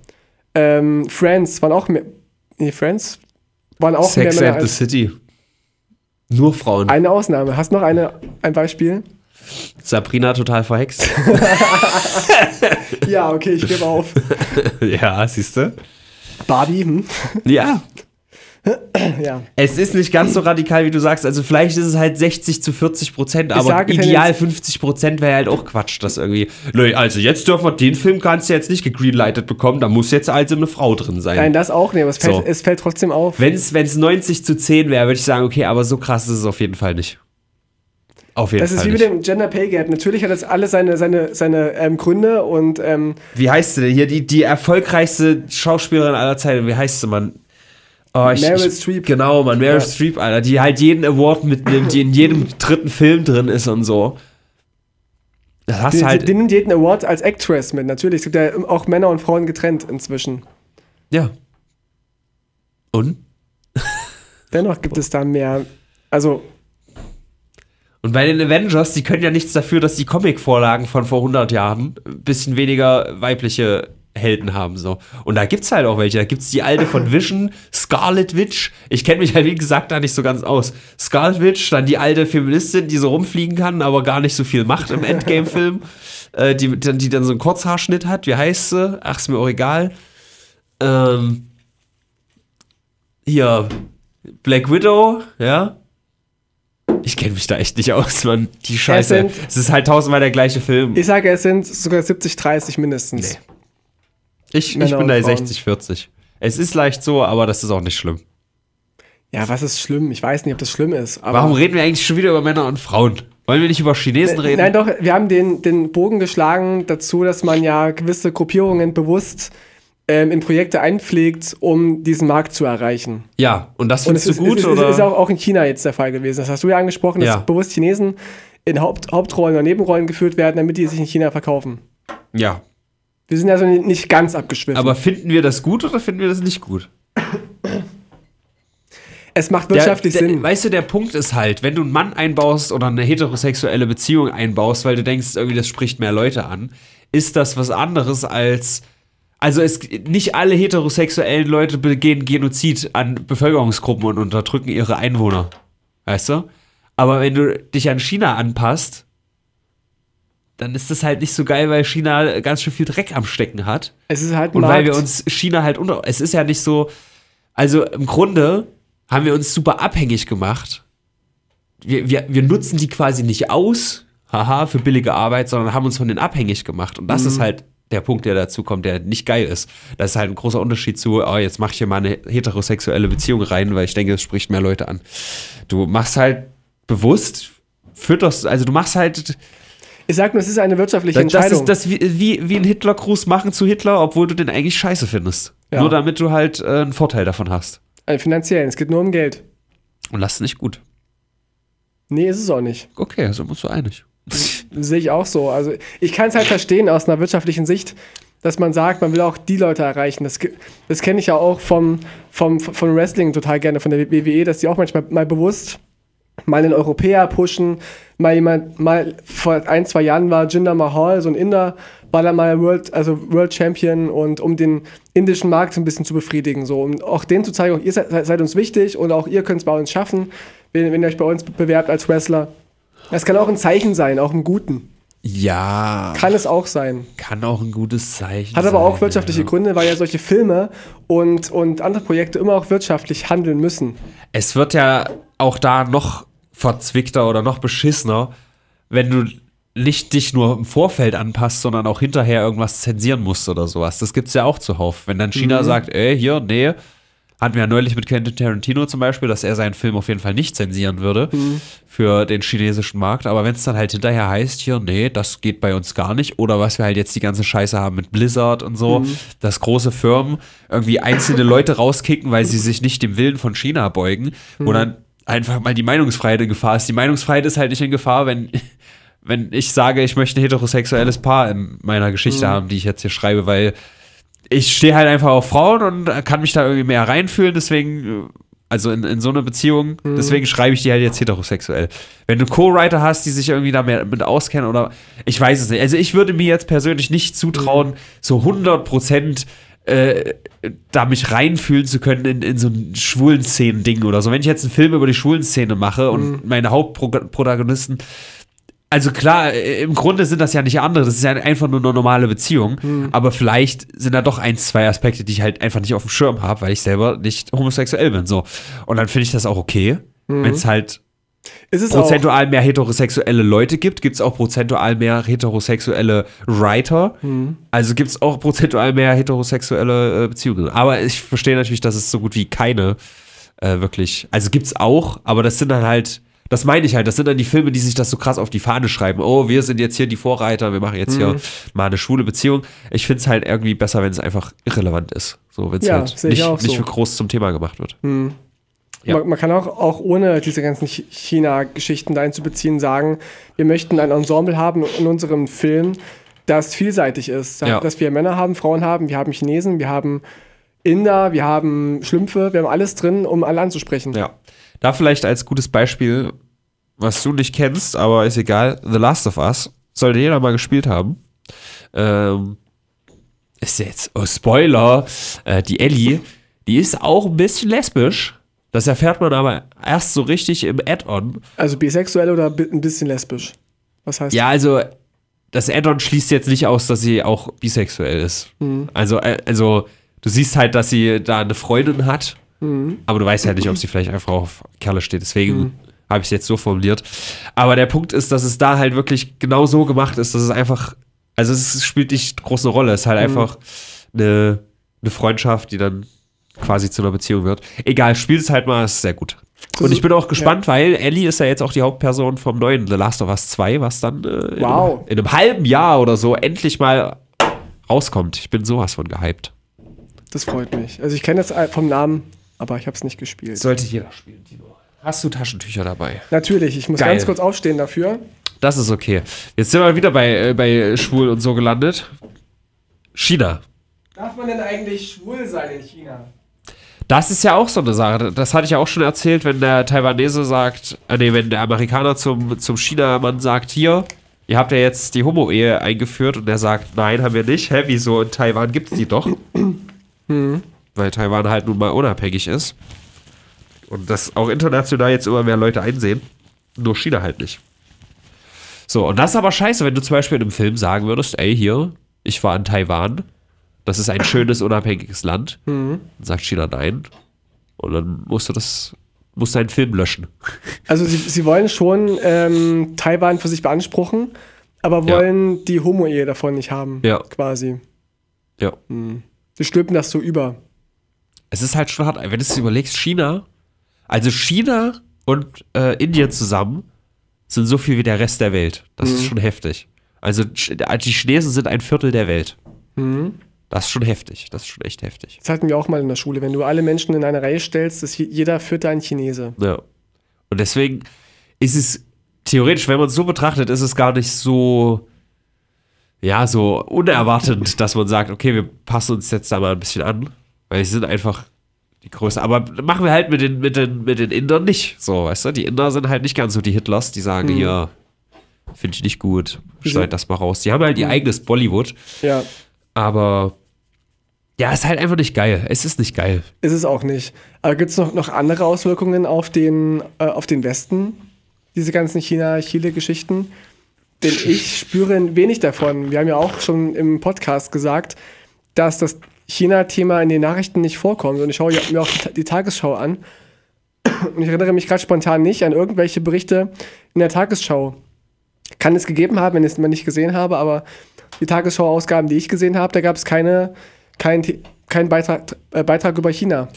Ähm, Friends waren auch mehr, nee, Friends waren auch Sex mehr Männer. Sex and the City. Nur Frauen. Eine Ausnahme. Hast du noch eine, ein Beispiel? Sabrina total verhext. ja, okay, ich gebe auf. ja, siehst du? Barbie. Hm? Ja, ja. Es ist nicht ganz so radikal, wie du sagst. Also vielleicht ist es halt 60 zu 40 Prozent, aber ideal 50 Prozent wäre halt auch Quatsch, das irgendwie. Also jetzt dürfen wir den Film ganz jetzt nicht gegreenlightet bekommen, da muss jetzt also eine Frau drin sein. Nein, das auch nicht, aber es fällt, so. es fällt trotzdem auf. Wenn es 90 zu 10 wäre, würde ich sagen, okay, aber so krass ist es auf jeden Fall nicht. Auf jeden das Fall ist wie nicht. mit dem Gender Pay Gap. Natürlich hat das alles seine, seine, seine ähm, Gründe und. Ähm, wie heißt sie denn hier? Die, die erfolgreichste Schauspielerin aller Zeiten. Wie heißt sie, Mann? Oh, ich, Meryl ich, Streep. Genau, man, Meryl ja. Streep, Alter, die halt jeden Award mitnimmt, die in jedem dritten Film drin ist und so. Das hast die, halt. Die, nimmt jeden Award als Actress mit, natürlich. Es gibt ja auch Männer und Frauen getrennt inzwischen. Ja. Und? Dennoch gibt es da mehr. Also. Und bei den Avengers, die können ja nichts dafür, dass die Comic-Vorlagen von vor 100 Jahren ein bisschen weniger weibliche Helden haben. So. Und da gibt es halt auch welche. Da gibt es die alte von Vision, Scarlet Witch. Ich kenne mich halt, wie gesagt, da nicht so ganz aus. Scarlet Witch, dann die alte Feministin, die so rumfliegen kann, aber gar nicht so viel macht im Endgame-Film. äh, die, die dann so einen Kurzhaarschnitt hat. Wie heißt sie? Ach, ist mir auch egal. Ähm, hier, Black Widow, ja. Ich kenne mich da echt nicht aus, Mann. Die Scheiße. Sind, es ist halt tausendmal der gleiche Film. Ich sage, es sind sogar 70, 30 mindestens. Nee. Ich, ich bin da 60-40. Es ist leicht so, aber das ist auch nicht schlimm. Ja, was ist schlimm? Ich weiß nicht, ob das schlimm ist. Warum reden wir eigentlich schon wieder über Männer und Frauen? Wollen wir nicht über Chinesen ne, reden? Nein, doch, wir haben den, den Bogen geschlagen dazu, dass man ja gewisse Gruppierungen bewusst ähm, in Projekte einpflegt, um diesen Markt zu erreichen. Ja, und das findest und du ist, gut, ist, oder? Das ist, ist auch, auch in China jetzt der Fall gewesen. Das hast du ja angesprochen, dass ja. bewusst Chinesen in Haupt, Hauptrollen oder Nebenrollen geführt werden, damit die sich in China verkaufen. Ja, wir sind also nicht ganz abgeschwiffen. Aber finden wir das gut oder finden wir das nicht gut? Es macht wirtschaftlich der, der, Sinn. Weißt du, der Punkt ist halt, wenn du einen Mann einbaust oder eine heterosexuelle Beziehung einbaust, weil du denkst, irgendwie das spricht mehr Leute an, ist das was anderes als also es, nicht alle heterosexuellen Leute begehen Genozid an Bevölkerungsgruppen und unterdrücken ihre Einwohner. Weißt du? Aber wenn du dich an China anpasst dann ist das halt nicht so geil, weil China ganz schön viel Dreck am Stecken hat. Es ist halt ein Und Markt. weil wir uns China halt unter. Es ist ja nicht so. Also im Grunde haben wir uns super abhängig gemacht. Wir, wir, wir nutzen die quasi nicht aus, haha, für billige Arbeit, sondern haben uns von denen abhängig gemacht. Und das mhm. ist halt der Punkt, der dazu kommt, der nicht geil ist. Das ist halt ein großer Unterschied zu, oh, jetzt mach ich hier mal eine heterosexuelle Beziehung rein, weil ich denke, das spricht mehr Leute an. Du machst halt bewusst, fütterst, also du machst halt ich sag nur, es ist eine wirtschaftliche das, Entscheidung. Das ist das wie, wie, wie ein Hitlergruß machen zu Hitler, obwohl du den eigentlich scheiße findest. Ja. Nur damit du halt äh, einen Vorteil davon hast. Also finanziell, es geht nur um Geld. Und lass es nicht gut. Nee, ist es auch nicht. Okay, also musst du einig. Sehe ich auch so. Also ich kann es halt verstehen aus einer wirtschaftlichen Sicht, dass man sagt, man will auch die Leute erreichen. Das, das kenne ich ja auch vom, vom, vom Wrestling total gerne, von der WWE, dass die auch manchmal mal bewusst mal einen Europäer pushen, mal jemand, mal vor ein, zwei Jahren war Jinder Mahal, so ein Inder, war dann mal World, also World Champion und um den indischen Markt so ein bisschen zu befriedigen, so, um auch denen zu zeigen, auch ihr seid, seid uns wichtig und auch ihr könnt es bei uns schaffen, wenn, wenn ihr euch bei uns bewerbt als Wrestler. Das kann auch ein Zeichen sein, auch im Guten. Ja. Kann es auch sein. Kann auch ein gutes Zeichen sein. Hat aber sein, auch wirtschaftliche ja. Gründe, weil ja solche Filme und, und andere Projekte immer auch wirtschaftlich handeln müssen. Es wird ja auch da noch verzwickter oder noch beschissener, wenn du nicht dich nur im Vorfeld anpasst, sondern auch hinterher irgendwas zensieren musst oder sowas. Das gibt's ja auch zuhauf. Wenn dann China mhm. sagt, ey, hier, nee, hatten wir ja neulich mit Quentin Tarantino zum Beispiel, dass er seinen Film auf jeden Fall nicht zensieren würde mhm. für den chinesischen Markt. Aber wenn es dann halt hinterher heißt, hier, nee, das geht bei uns gar nicht. Oder was wir halt jetzt die ganze Scheiße haben mit Blizzard und so, mhm. dass große Firmen irgendwie einzelne Leute rauskicken, weil sie sich nicht dem Willen von China beugen. Mhm. Wo dann einfach mal die Meinungsfreiheit in Gefahr ist. Die Meinungsfreiheit ist halt nicht in Gefahr, wenn, wenn ich sage, ich möchte ein heterosexuelles Paar in meiner Geschichte mhm. haben, die ich jetzt hier schreibe, weil ich stehe halt einfach auf Frauen und kann mich da irgendwie mehr reinfühlen, deswegen, äh, also in, in so eine Beziehung, mhm. deswegen schreibe ich die halt jetzt heterosexuell. Wenn du Co-Writer hast, die sich irgendwie da mehr mit auskennen oder ich weiß es nicht. Also ich würde mir jetzt persönlich nicht zutrauen, mhm. so 100 Prozent äh, da mich reinfühlen zu können in, in so ein schwulen Szenen-Ding oder so. Wenn ich jetzt einen Film über die schwulen Szene mache und mhm. meine Hauptprotagonisten also klar, äh, im Grunde sind das ja nicht andere, das ist ja einfach nur eine normale Beziehung. Hm. Aber vielleicht sind da doch ein, zwei Aspekte, die ich halt einfach nicht auf dem Schirm habe, weil ich selber nicht homosexuell bin. So. Und dann finde ich das auch okay, hm. wenn es halt prozentual mehr heterosexuelle Leute gibt, gibt es auch prozentual mehr heterosexuelle Writer. Mhm. Also gibt es auch prozentual mehr heterosexuelle äh, Beziehungen. Aber ich verstehe natürlich, dass es so gut wie keine äh, wirklich. Also gibt es auch, aber das sind dann halt. Das meine ich halt, das sind dann die Filme, die sich das so krass auf die Fahne schreiben. Oh, wir sind jetzt hier die Vorreiter, wir machen jetzt mhm. hier mal eine schwule Beziehung. Ich finde es halt irgendwie besser, wenn es einfach irrelevant ist. So, wenn es ja, halt nicht, nicht groß zum Thema gemacht wird. Mhm. Ja. Man, man, kann auch, auch ohne diese ganzen China-Geschichten da einzubeziehen sagen, wir möchten ein Ensemble haben in unserem Film, das vielseitig ist. Ja. Dass wir Männer haben, Frauen haben, wir haben Chinesen, wir haben Inder, wir haben Schlümpfe, wir haben alles drin, um alle anzusprechen. Ja. Da vielleicht als gutes Beispiel, was du nicht kennst, aber ist egal, The Last of Us. Sollte jeder mal gespielt haben. Ähm, ist jetzt, oh Spoiler, äh, die Ellie, die ist auch ein bisschen lesbisch. Das erfährt man aber erst so richtig im Add-on. Also bisexuell oder ein bisschen lesbisch? Was heißt Ja, also das Add-on schließt jetzt nicht aus, dass sie auch bisexuell ist. Mhm. Also, äh, also du siehst halt, dass sie da eine Freundin hat, mhm. aber du weißt halt nicht, ob sie vielleicht einfach auf Kerle steht. Deswegen mhm. habe ich es jetzt so formuliert. Aber der Punkt ist, dass es da halt wirklich genau so gemacht ist, dass es einfach, also es spielt nicht große Rolle. Es ist halt mhm. einfach eine, eine Freundschaft, die dann quasi zu einer Beziehung wird. Egal, spielt es halt mal, ist sehr gut. Und ich bin auch gespannt, ja. weil Ellie ist ja jetzt auch die Hauptperson vom neuen The Last of Us 2, was dann äh, wow. in, einem, in, einem, halben Jahr oder so endlich mal rauskommt. Ich bin sowas von gehypt. Das freut mich. Also ich kenne es äh, vom Namen, aber ich habe es nicht gespielt. Sollte jeder spielen, Tino. Hast du Taschentücher dabei? Natürlich, ich muss Geil. ganz kurz aufstehen dafür. Das ist okay. Jetzt sind wir wieder bei, äh, bei Schwul und so gelandet. China. Darf man denn eigentlich schwul sein in China? Das ist ja auch so eine Sache. Das hatte ich ja auch schon erzählt, wenn der Taiwanese sagt, äh, nee, wenn der Amerikaner zum, zum Chinamann sagt, hier, ihr habt ja jetzt die Homo-Ehe eingeführt und der sagt, nein, haben wir nicht. Hä, wieso? In Taiwan gibt es die doch. Hm. Weil Taiwan halt nun mal unabhängig ist. Und das auch international jetzt immer mehr Leute einsehen. Nur China halt nicht. So, und das ist aber scheiße, wenn du zum Beispiel in einem Film sagen würdest, ey, hier, ich war in Taiwan das ist ein schönes, unabhängiges Land. Mhm. Dann sagt China nein. Und dann musst du das, musst deinen Film löschen. Also sie, sie wollen schon ähm, Taiwan für sich beanspruchen, aber wollen ja. die Homo-Ehe davon nicht haben. Ja. Quasi. Ja. Mhm. Sie stülpen das so über. Es ist halt schon hart, wenn du es überlegst, China, also China und äh, Indien zusammen sind so viel wie der Rest der Welt. Das mhm. ist schon heftig. Also die Chinesen sind ein Viertel der Welt. Mhm. Das ist schon heftig. Das ist schon echt heftig. Das hatten wir auch mal in der Schule. Wenn du alle Menschen in eine Reihe stellst, ist jeder vierte ein Chinese. Ja. Und deswegen ist es theoretisch, wenn man es so betrachtet, ist es gar nicht so, ja, so unerwartend, dass man sagt, okay, wir passen uns jetzt da mal ein bisschen an. Weil sie sind einfach die Größe. Aber machen wir halt mit den, mit den, mit den Indern nicht. So, weißt du? Die Inder sind halt nicht ganz so die Hitlers, die sagen, hm. hier, finde ich nicht gut, schneid das mal raus. Die haben halt ihr mhm. eigenes Bollywood. Ja. Aber ja, ist halt einfach nicht geil. Es ist nicht geil. Ist es auch nicht. Aber gibt es noch, noch andere Auswirkungen auf den, äh, auf den Westen? Diese ganzen China-Chile-Geschichten? Denn ich spüre wenig davon. Wir haben ja auch schon im Podcast gesagt, dass das China-Thema in den Nachrichten nicht vorkommt. Und ich schaue mir auch die Tagesschau an. Und ich erinnere mich gerade spontan nicht an irgendwelche Berichte in der Tagesschau. Kann es gegeben haben, wenn ich es immer nicht gesehen habe, aber die Tagesschau-Ausgaben, die ich gesehen habe, da gab es keine, keinen kein Beitrag, äh, Beitrag über China.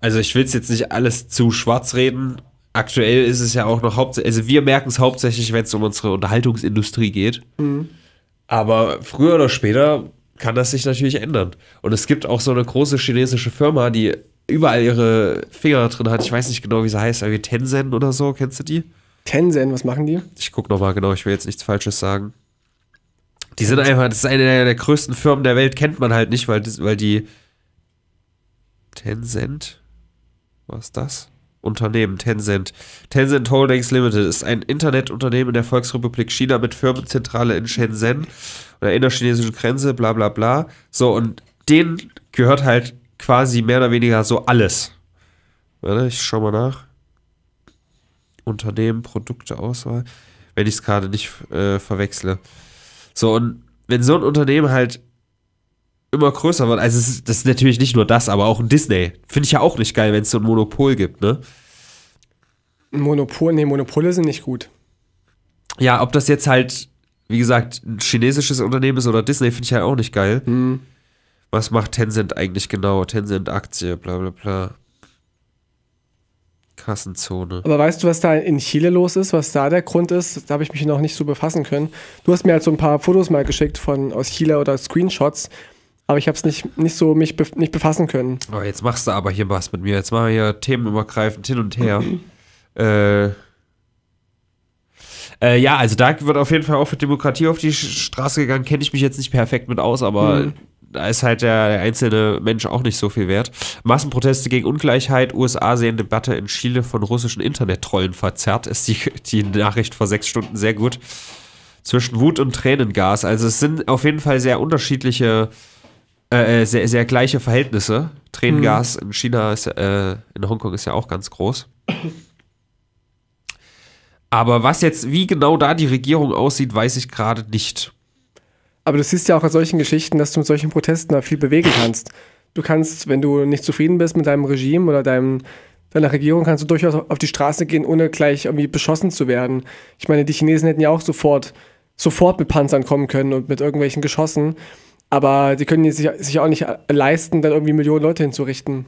Also ich will es jetzt nicht alles zu schwarz reden. Aktuell ist es ja auch noch hauptsächlich, also wir merken es hauptsächlich, wenn es um unsere Unterhaltungsindustrie geht. Mhm. Aber früher oder später kann das sich natürlich ändern. Und es gibt auch so eine große chinesische Firma, die überall ihre Finger drin hat. Ich weiß nicht genau, wie sie heißt, irgendwie Tencent oder so. Kennst du die? Tencent, was machen die? Ich guck nochmal genau, ich will jetzt nichts Falsches sagen. Die sind einfach, das ist eine der, größten Firmen der Welt, kennt man halt nicht, weil, weil die Tencent, was ist das? Unternehmen Tencent. Tencent Holdings Limited ist ein Internetunternehmen in der Volksrepublik China mit Firmenzentrale in Shenzhen oder innerchinesischen Grenze, bla bla bla. So, und denen gehört halt quasi mehr oder weniger so alles. Warte, ich schau mal nach. Unternehmen, Produkte, Auswahl. Wenn ich es gerade nicht äh, verwechsle. So, und wenn so ein Unternehmen halt immer größer wird, also ist, das ist natürlich nicht nur das, aber auch ein Disney. Finde ich ja auch nicht geil, wenn es so ein Monopol gibt, ne? Monopol, nee, Monopole sind nicht gut. Ja, ob das jetzt halt, wie gesagt, ein chinesisches Unternehmen ist oder Disney, finde ich halt auch nicht geil. Hm. Was macht Tencent eigentlich genau? Tencent-Aktie, bla bla bla. Kassenzone. Aber weißt du, was da in Chile los ist, was da der Grund ist? Da habe ich mich noch nicht so befassen können. Du hast mir halt so ein paar Fotos mal geschickt von aus Chile oder Screenshots, aber ich habe es nicht, nicht so mich bef nicht befassen können. Oh, jetzt machst du aber hier was mit mir. Jetzt machen wir hier themenübergreifend hin und her. äh, äh, ja, also da wird auf jeden Fall auch für Demokratie auf die Straße gegangen. Kenne ich mich jetzt nicht perfekt mit aus, aber mhm da ist halt der einzelne Mensch auch nicht so viel wert. Massenproteste gegen Ungleichheit. USA sehen Debatte in Chile von russischen Internettrollen verzerrt. Ist die, die Nachricht vor sechs Stunden sehr gut. Zwischen Wut und Tränengas. Also es sind auf jeden Fall sehr unterschiedliche, äh, äh sehr, sehr gleiche Verhältnisse. Tränengas mhm. in China, ist, äh, in Hongkong ist ja auch ganz groß. Aber was jetzt, wie genau da die Regierung aussieht, weiß ich gerade nicht. Aber du siehst ja auch an solchen Geschichten, dass du mit solchen Protesten da viel bewegen kannst. Du kannst, wenn du nicht zufrieden bist mit deinem Regime oder deinem, deiner Regierung, kannst du durchaus auf die Straße gehen, ohne gleich irgendwie beschossen zu werden. Ich meine, die Chinesen hätten ja auch sofort, sofort mit Panzern kommen können und mit irgendwelchen Geschossen. Aber die können sich, sich auch nicht leisten, dann irgendwie Millionen Leute hinzurichten.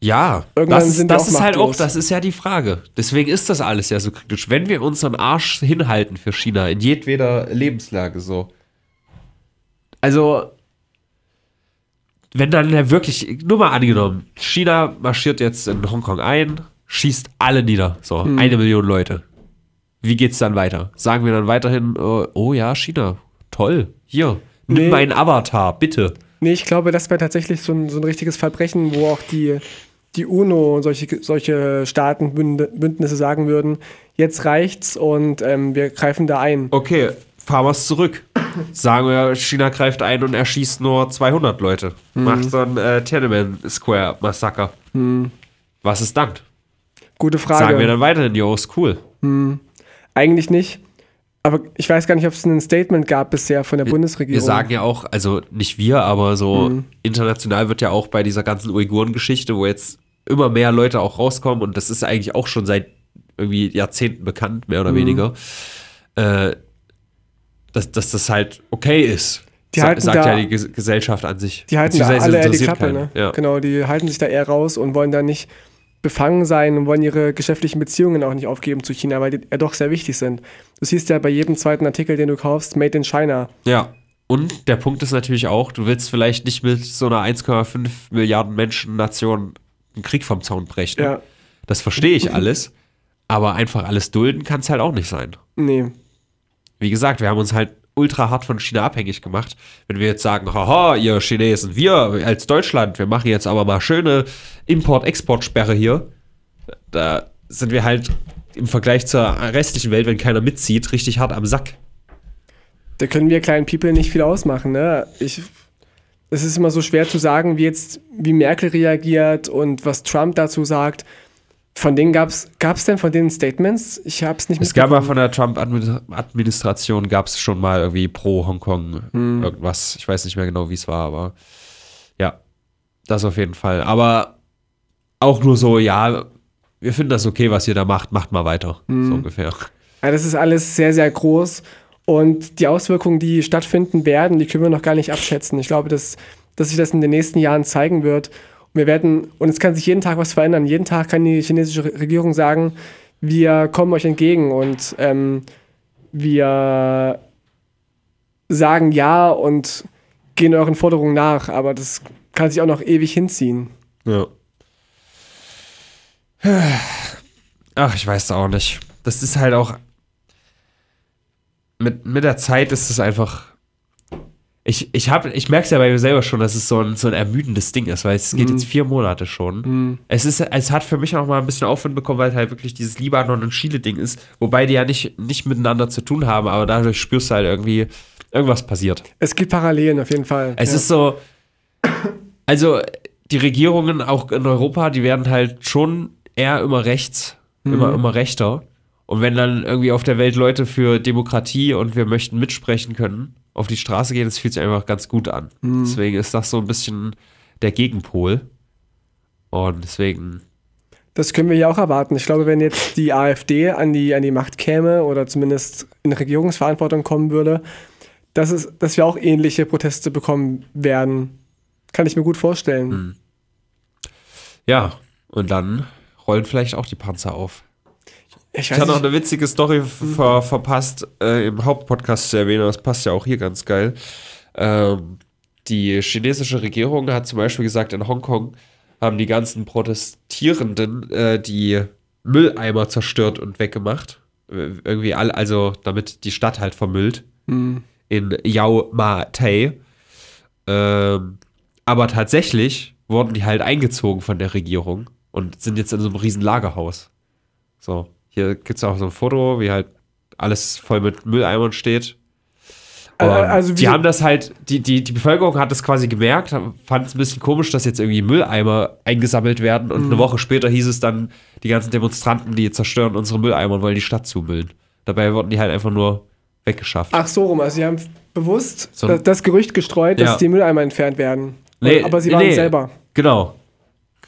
Ja, Irgendwann das, das ist halt auch, das ist ja die Frage. Deswegen ist das alles ja so kritisch. Wenn wir unseren Arsch hinhalten für China, in jedweder Lebenslage so, also, wenn dann ja wirklich, nur mal angenommen, China marschiert jetzt in Hongkong ein, schießt alle nieder, so hm. eine Million Leute. Wie geht's dann weiter? Sagen wir dann weiterhin, oh, oh ja, China, toll, hier, nimm nee. meinen Avatar, bitte. Nee, ich glaube, das wäre tatsächlich so ein, so ein richtiges Verbrechen, wo auch die, die UNO und solche, solche Staaten, sagen würden, jetzt reicht's und ähm, wir greifen da ein. Okay, fahren wir zurück sagen wir, China greift ein und erschießt nur 200 Leute. Mhm. Macht so ein äh, Tiananmen Square Massaker. Mhm. Was ist dann? Gute Frage. Sagen wir dann weiterhin, yo, ist cool. Hm. Eigentlich nicht. Aber ich weiß gar nicht, ob es ein Statement gab bisher von der wir, Bundesregierung. Wir sagen ja auch, also nicht wir, aber so mhm. international wird ja auch bei dieser ganzen Uiguren-Geschichte, wo jetzt immer mehr Leute auch rauskommen und das ist eigentlich auch schon seit irgendwie Jahrzehnten bekannt, mehr oder mhm. weniger, äh, dass, dass das halt okay ist. Die halten sagt da, ja die Gesellschaft an sich. Die halten da alle eher die Klappe, ne? ja. Genau, die halten sich da eher raus und wollen da nicht befangen sein und wollen ihre geschäftlichen Beziehungen auch nicht aufgeben zu China, weil die ja doch sehr wichtig sind. Du siehst ja bei jedem zweiten Artikel, den du kaufst, Made in China. Ja. Und der Punkt ist natürlich auch, du willst vielleicht nicht mit so einer 1,5 Milliarden Menschen Nation einen Krieg vom Zaun brechen. Ja. Das verstehe ich alles, aber einfach alles dulden kann es halt auch nicht sein. Nee. Wie gesagt, wir haben uns halt ultra hart von China abhängig gemacht. Wenn wir jetzt sagen, haha, ihr Chinesen, wir als Deutschland, wir machen jetzt aber mal schöne Import-Export-Sperre hier, da sind wir halt im Vergleich zur restlichen Welt, wenn keiner mitzieht, richtig hart am Sack. Da können wir kleinen People nicht viel ausmachen, ne? Ich, es ist immer so schwer zu sagen, wie jetzt, wie Merkel reagiert und was Trump dazu sagt. Von denen gab es denn von denen Statements? Ich habe es nicht Es gab mal von der Trump-Administration gab es schon mal irgendwie pro Hongkong hm. irgendwas. Ich weiß nicht mehr genau, wie es war, aber ja, das auf jeden Fall. Aber auch nur so, ja, wir finden das okay, was ihr da macht, macht mal weiter, hm. so ungefähr. Ja, das ist alles sehr, sehr groß und die Auswirkungen, die stattfinden werden, die können wir noch gar nicht abschätzen. Ich glaube, dass, dass sich das in den nächsten Jahren zeigen wird wir werden, und es kann sich jeden Tag was verändern. Jeden Tag kann die chinesische Regierung sagen, wir kommen euch entgegen und ähm, wir sagen ja und gehen euren Forderungen nach, aber das kann sich auch noch ewig hinziehen. Ja. Ach, ich weiß auch nicht. Das ist halt auch. Mit, mit der Zeit ist es einfach ich, ich, ich merke es ja bei mir selber schon, dass es so ein, so ein ermüdendes Ding ist, weil es geht mm. jetzt vier Monate schon. Mm. Es, ist, es hat für mich auch mal ein bisschen Aufwind bekommen, weil es halt wirklich dieses Libanon- und Chile-Ding ist, wobei die ja nicht, nicht miteinander zu tun haben, aber dadurch spürst du halt irgendwie, irgendwas passiert. Es gibt Parallelen auf jeden Fall. Es ja. ist so, also die Regierungen auch in Europa, die werden halt schon eher immer rechts, mm. immer, immer rechter. Und wenn dann irgendwie auf der Welt Leute für Demokratie und wir möchten mitsprechen können, auf die Straße gehen, das fühlt sich einfach ganz gut an. Mhm. Deswegen ist das so ein bisschen der Gegenpol. Und deswegen. Das können wir ja auch erwarten. Ich glaube, wenn jetzt die AfD an die, an die Macht käme oder zumindest in Regierungsverantwortung kommen würde, dass, es, dass wir auch ähnliche Proteste bekommen werden. Kann ich mir gut vorstellen. Mhm. Ja, und dann rollen vielleicht auch die Panzer auf. Ich, ich habe noch eine witzige Story hm. ver verpasst, äh, im Hauptpodcast zu erwähnen, das passt ja auch hier ganz geil. Ähm, die chinesische Regierung hat zum Beispiel gesagt, in Hongkong haben die ganzen Protestierenden äh, die Mülleimer zerstört und weggemacht. Irgendwie all, also damit die Stadt halt vermüllt. Mhm. In Yao Ma Tai. Ähm, aber tatsächlich wurden die halt eingezogen von der Regierung und sind jetzt in so einem riesen Lagerhaus. So. Hier gibt es auch so ein Foto, wie halt alles voll mit Mülleimern steht. Äh, also die haben das halt, die, die, die Bevölkerung hat das quasi gemerkt, fand es ein bisschen komisch, dass jetzt irgendwie Mülleimer eingesammelt werden und mhm. eine Woche später hieß es dann, die ganzen Demonstranten, die zerstören unsere Mülleimer und wollen die Stadt zumüllen. Dabei wurden die halt einfach nur weggeschafft. Ach so rum, also sie haben bewusst so äh, das Gerücht gestreut, dass ja. die Mülleimer entfernt werden. Nee, aber sie waren nee, selber. Genau.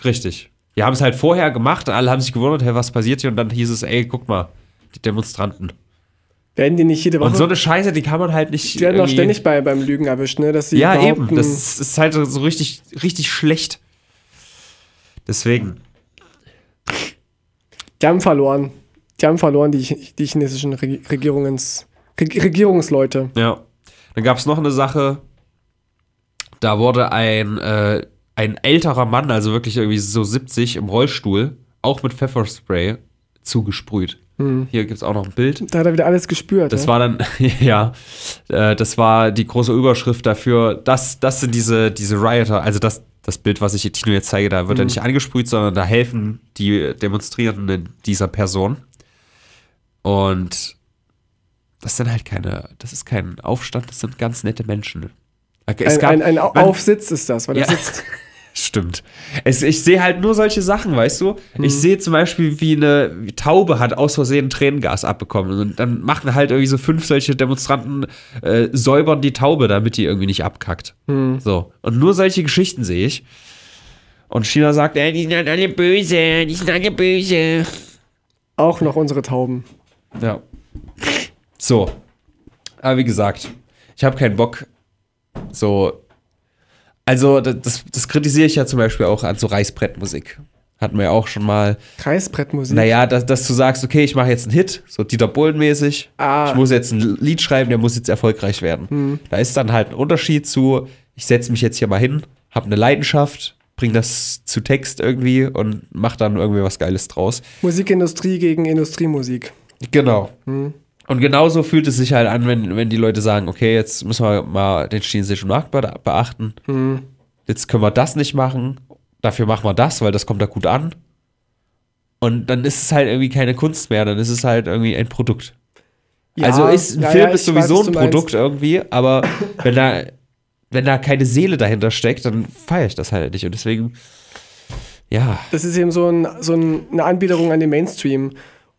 Richtig. Wir haben es halt vorher gemacht, alle haben sich gewundert, hey, was passiert hier? Und dann hieß es, ey, guck mal, die Demonstranten. Werden die nicht jede Woche? Und so eine Scheiße, die kann man halt nicht. Die werden doch ständig bei, beim Lügen erwischt, ne? Dass sie ja, eben. Das ist halt so richtig, richtig schlecht. Deswegen. Die haben verloren. Die haben verloren, die, die chinesischen Regierungs, Regierungsleute. Ja. Dann gab es noch eine Sache. Da wurde ein äh, ein älterer Mann, also wirklich irgendwie so 70 im Rollstuhl, auch mit Pfefferspray zugesprüht. Hm. Hier gibt es auch noch ein Bild. Da hat er wieder alles gespürt. Das ja. Ne? war dann, ja, äh, das war die große Überschrift dafür. Das, das sind diese, diese Rioter, also das, das Bild, was ich Tino jetzt zeige, da wird hm. er nicht angesprüht, sondern da helfen die Demonstrierenden dieser Person. Und das sind halt keine, das ist kein Aufstand, das sind ganz nette Menschen. Okay, ein, gab, ein, ein Aufsitz man, ist das, weil ja. er sitzt. Stimmt. Es, ich sehe halt nur solche Sachen, weißt du? Mhm. Ich sehe zum Beispiel, wie eine Taube hat aus Versehen Tränengas abbekommen. Und dann machen halt irgendwie so fünf solche Demonstranten, äh, säubern die Taube, damit die irgendwie nicht abkackt. Mhm. So. Und nur solche Geschichten sehe ich. Und China sagt, ey, die sind alle böse, die sind alle böse. Auch noch unsere Tauben. Ja. So. Aber wie gesagt, ich habe keinen Bock, so, also das, das kritisiere ich ja zum Beispiel auch an so Reißbrettmusik. Hatten wir ja auch schon mal. Reißbrettmusik? Naja, dass, dass du sagst, okay, ich mache jetzt einen Hit, so Dieter bullen mäßig Ah. Ich muss jetzt ein Lied schreiben, der muss jetzt erfolgreich werden. Hm. Da ist dann halt ein Unterschied zu, ich setze mich jetzt hier mal hin, habe eine Leidenschaft, bringe das zu Text irgendwie und mache dann irgendwie was Geiles draus. Musikindustrie gegen Industriemusik. Genau. Hm. Und genauso fühlt es sich halt an, wenn, wenn die Leute sagen, okay, jetzt müssen wir mal den chinesischen Markt beachten. Hm. Jetzt können wir das nicht machen. Dafür machen wir das, weil das kommt da gut an. Und dann ist es halt irgendwie keine Kunst mehr, dann ist es halt irgendwie ein Produkt. Ja, also ist ein ja, Film ja, ist sowieso weiß, ein Produkt meinst. irgendwie, aber wenn da, wenn da keine Seele dahinter steckt, dann feiere ich das halt nicht. Und deswegen, ja. Das ist eben so, ein, so ein, eine Anbiederung an den Mainstream.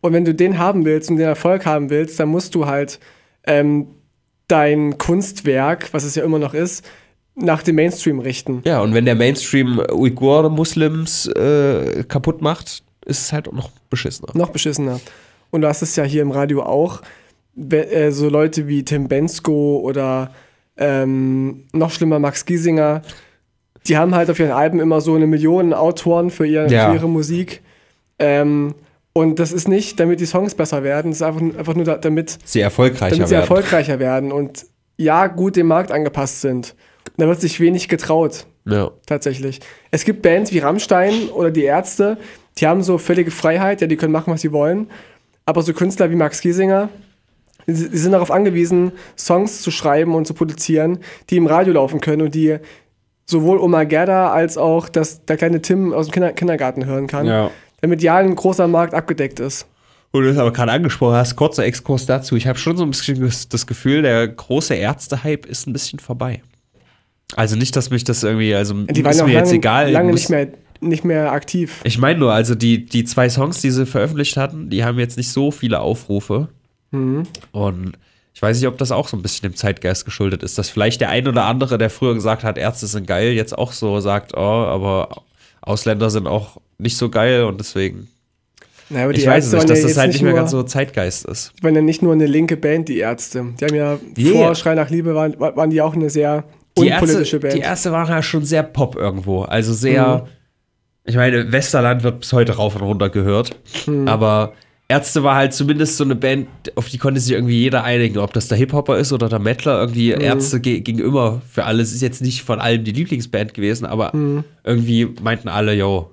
Und wenn du den haben willst und den Erfolg haben willst, dann musst du halt ähm, dein Kunstwerk, was es ja immer noch ist, nach dem Mainstream richten. Ja, und wenn der Mainstream Uighur-Muslims äh, kaputt macht, ist es halt noch beschissener. Noch beschissener. Und du hast es ja hier im Radio auch. Äh, so Leute wie Tim Bensko oder ähm, noch schlimmer Max Giesinger, die haben halt auf ihren Alben immer so eine Million Autoren für, ihr, ja. für ihre Musik. Ähm, und das ist nicht, damit die Songs besser werden, das ist einfach, einfach nur da, damit sie erfolgreicher damit sie werden. erfolgreicher werden und ja, gut dem Markt angepasst sind. Da wird sich wenig getraut. Ja. Tatsächlich. Es gibt Bands wie Rammstein oder die Ärzte, die haben so völlige Freiheit, ja, die können machen, was sie wollen. Aber so Künstler wie Max Giesinger, die sind darauf angewiesen, Songs zu schreiben und zu produzieren, die im Radio laufen können und die sowohl Oma Gerda als auch das, der kleine Tim aus dem Kinder Kindergarten hören kann. Ja damit ja großer Markt abgedeckt ist. Und du es aber gerade angesprochen hast, kurzer Exkurs dazu. Ich habe schon so ein bisschen das Gefühl, der große Ärzte-Hype ist ein bisschen vorbei. Also nicht, dass mich das irgendwie, also die ist waren mir jetzt lange, egal. Lange nicht mehr, nicht mehr aktiv. Ich meine nur, also die, die zwei Songs, die sie veröffentlicht hatten, die haben jetzt nicht so viele Aufrufe. Mhm. Und ich weiß nicht, ob das auch so ein bisschen dem Zeitgeist geschuldet ist, dass vielleicht der ein oder andere, der früher gesagt hat, Ärzte sind geil, jetzt auch so sagt, oh, aber Ausländer sind auch nicht so geil und deswegen. Na, ich weiß Ärzte nicht, dass ja das halt nicht mehr ganz so Zeitgeist ist. Die waren ja nicht nur eine linke Band, die Ärzte. Die haben ja yeah. vor Schrei nach Liebe waren, waren die auch eine sehr die unpolitische Ärzte, Band. Die Ärzte waren ja schon sehr Pop irgendwo. Also sehr, mhm. ich meine, Westerland wird bis heute rauf und runter gehört. Mhm. Aber Ärzte war halt zumindest so eine Band, auf die konnte sich irgendwie jeder einigen. Ob das der Hip-Hopper ist oder der Mettler, irgendwie mhm. Ärzte ging immer für alles. Ist jetzt nicht von allem die Lieblingsband gewesen, aber mhm. irgendwie meinten alle, yo,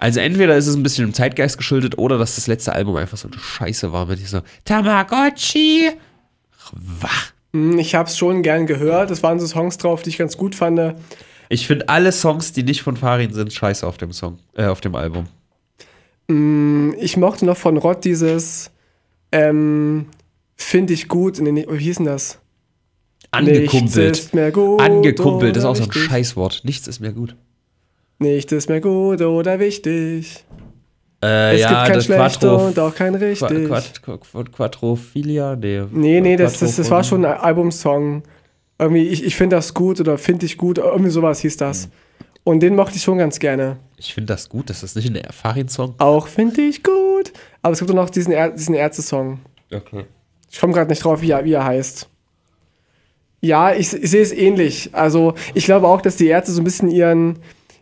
also entweder ist es ein bisschen im Zeitgeist geschuldet oder dass das letzte Album einfach so eine Scheiße war mit dieser Tamagotchi. Wach. Hm, ich hab's schon gern gehört. Es waren so Songs drauf, die ich ganz gut fand. Ich finde alle Songs, die nicht von Farin sind, scheiße auf dem Song, äh, auf dem Album. Hm, ich mochte noch von Rod dieses ähm, Finde ich gut. Nee, wie hieß denn das? Angekumpelt. Nichts ist mehr gut. Angekumpelt ist auch so ein Scheißwort. Nichts ist mehr gut. Nicht ist mehr gut oder wichtig. Äh, es ja, gibt kein das schlecht und auch kein richtig. Quat Quat Quatrophilia? Nee. Nee, nee, das, das, das war schon ein Albumsong. Irgendwie, ich, ich finde das gut oder finde ich gut, irgendwie sowas hieß das. Mhm. Und den mochte ich schon ganz gerne. Ich finde das gut, das ist nicht ein Farin-Song. Auch finde ich gut. Aber es gibt auch noch diesen, er diesen Ärzte-Song. Okay. Ich komme gerade nicht drauf, wie er, wie er heißt. Ja, ich, ich sehe es ähnlich. Also, ich glaube auch, dass die Ärzte so ein bisschen ihren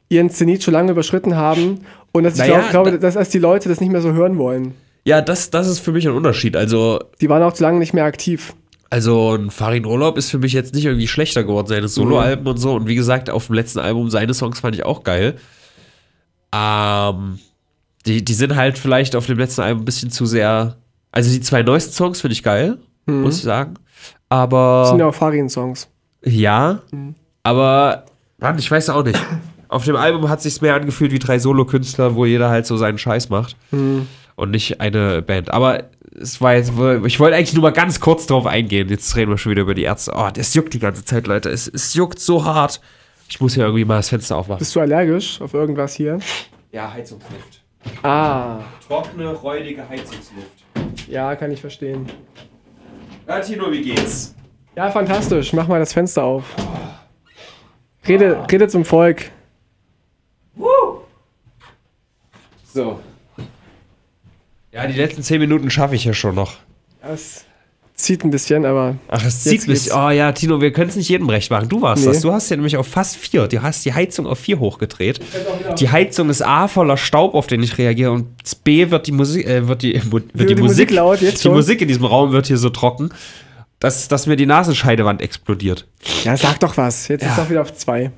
ihren Zenit schon lange überschritten haben und dass naja, ich glaube, dass, dass die Leute das nicht mehr so hören wollen. Ja, das, das ist für mich ein Unterschied. Also, die waren auch zu lange nicht mehr aktiv. Also ein Farin Urlaub ist für mich jetzt nicht irgendwie schlechter geworden, seine Soloalben mhm. und so. Und wie gesagt, auf dem letzten Album seine Songs fand ich auch geil. Ähm, die, die sind halt vielleicht auf dem letzten Album ein bisschen zu sehr. Also die zwei neuesten Songs finde ich geil, mhm. muss ich sagen. Aber. Das sind ja auch Farin-Songs. Ja, mhm. aber Mann, ich weiß auch nicht. Auf dem Album hat sich's mehr angefühlt wie drei Solo-Künstler, wo jeder halt so seinen Scheiß macht. Mhm. Und nicht eine Band. Aber es war jetzt, ich wollte eigentlich nur mal ganz kurz drauf eingehen. Jetzt reden wir schon wieder über die Ärzte. Oh, das juckt die ganze Zeit, Leute. Es, es juckt so hart. Ich muss hier irgendwie mal das Fenster aufmachen. Bist du allergisch auf irgendwas hier? Ja, Heizungsluft. Ah. Trockene, räudige Heizungsluft. Ja, kann ich verstehen. Latino, wie geht's? Ja, fantastisch. Mach mal das Fenster auf. Rede, ah. rede zum Volk. So. Ja, die letzten zehn Minuten schaffe ich ja schon noch. Das zieht ein bisschen, aber. Ach, es zieht ein bisschen. Oh ja, Tino, wir können es nicht jedem recht machen. Du warst nee. das. Du hast ja nämlich auf fast vier. Du hast die Heizung auf vier hochgedreht. Die Heizung ist A voller Staub, auf den ich reagiere, und B wird die Musik, äh, wird die, wird die, die Musik, Musik, laut jetzt schon. Die Musik in diesem Raum wird hier so trocken, dass, dass mir die Nasenscheidewand explodiert. Ja, sag doch was. Jetzt ja. ist auch wieder auf zwei.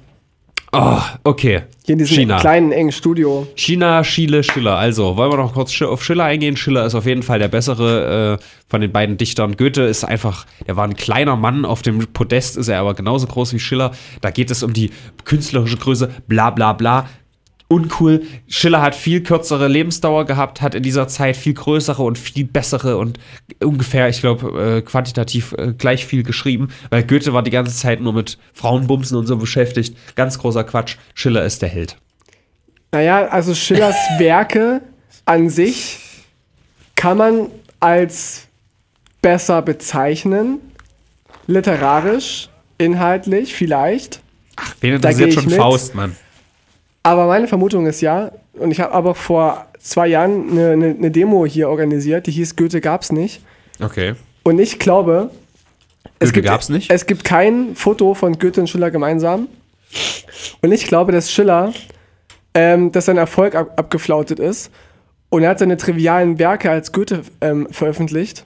Oh, okay. Hier in diesem China. kleinen, engen Studio. China, Chile, Schiller. Also, wollen wir noch kurz auf Schiller eingehen? Schiller ist auf jeden Fall der bessere äh, von den beiden Dichtern. Goethe ist einfach, er war ein kleiner Mann, auf dem Podest ist er aber genauso groß wie Schiller. Da geht es um die künstlerische Größe, bla bla bla uncool. Schiller hat viel kürzere Lebensdauer gehabt, hat in dieser Zeit viel größere und viel bessere und ungefähr, ich glaube, äh, quantitativ äh, gleich viel geschrieben, weil Goethe war die ganze Zeit nur mit Frauenbumsen und so beschäftigt. Ganz großer Quatsch. Schiller ist der Held. Naja, also Schillers Werke an sich kann man als besser bezeichnen, literarisch, inhaltlich vielleicht. Ach, wen interessiert schon mit. Faust, Mann? Aber meine Vermutung ist ja, und ich habe aber vor zwei Jahren eine, eine, eine, Demo hier organisiert, die hieß Goethe gab's nicht. Okay. Und ich glaube, es Goethe gibt, gab's nicht? Es gibt kein Foto von Goethe und Schiller gemeinsam. Und ich glaube, dass Schiller, ähm, dass sein Erfolg ab, abgeflautet ist. Und er hat seine trivialen Werke als Goethe ähm, veröffentlicht.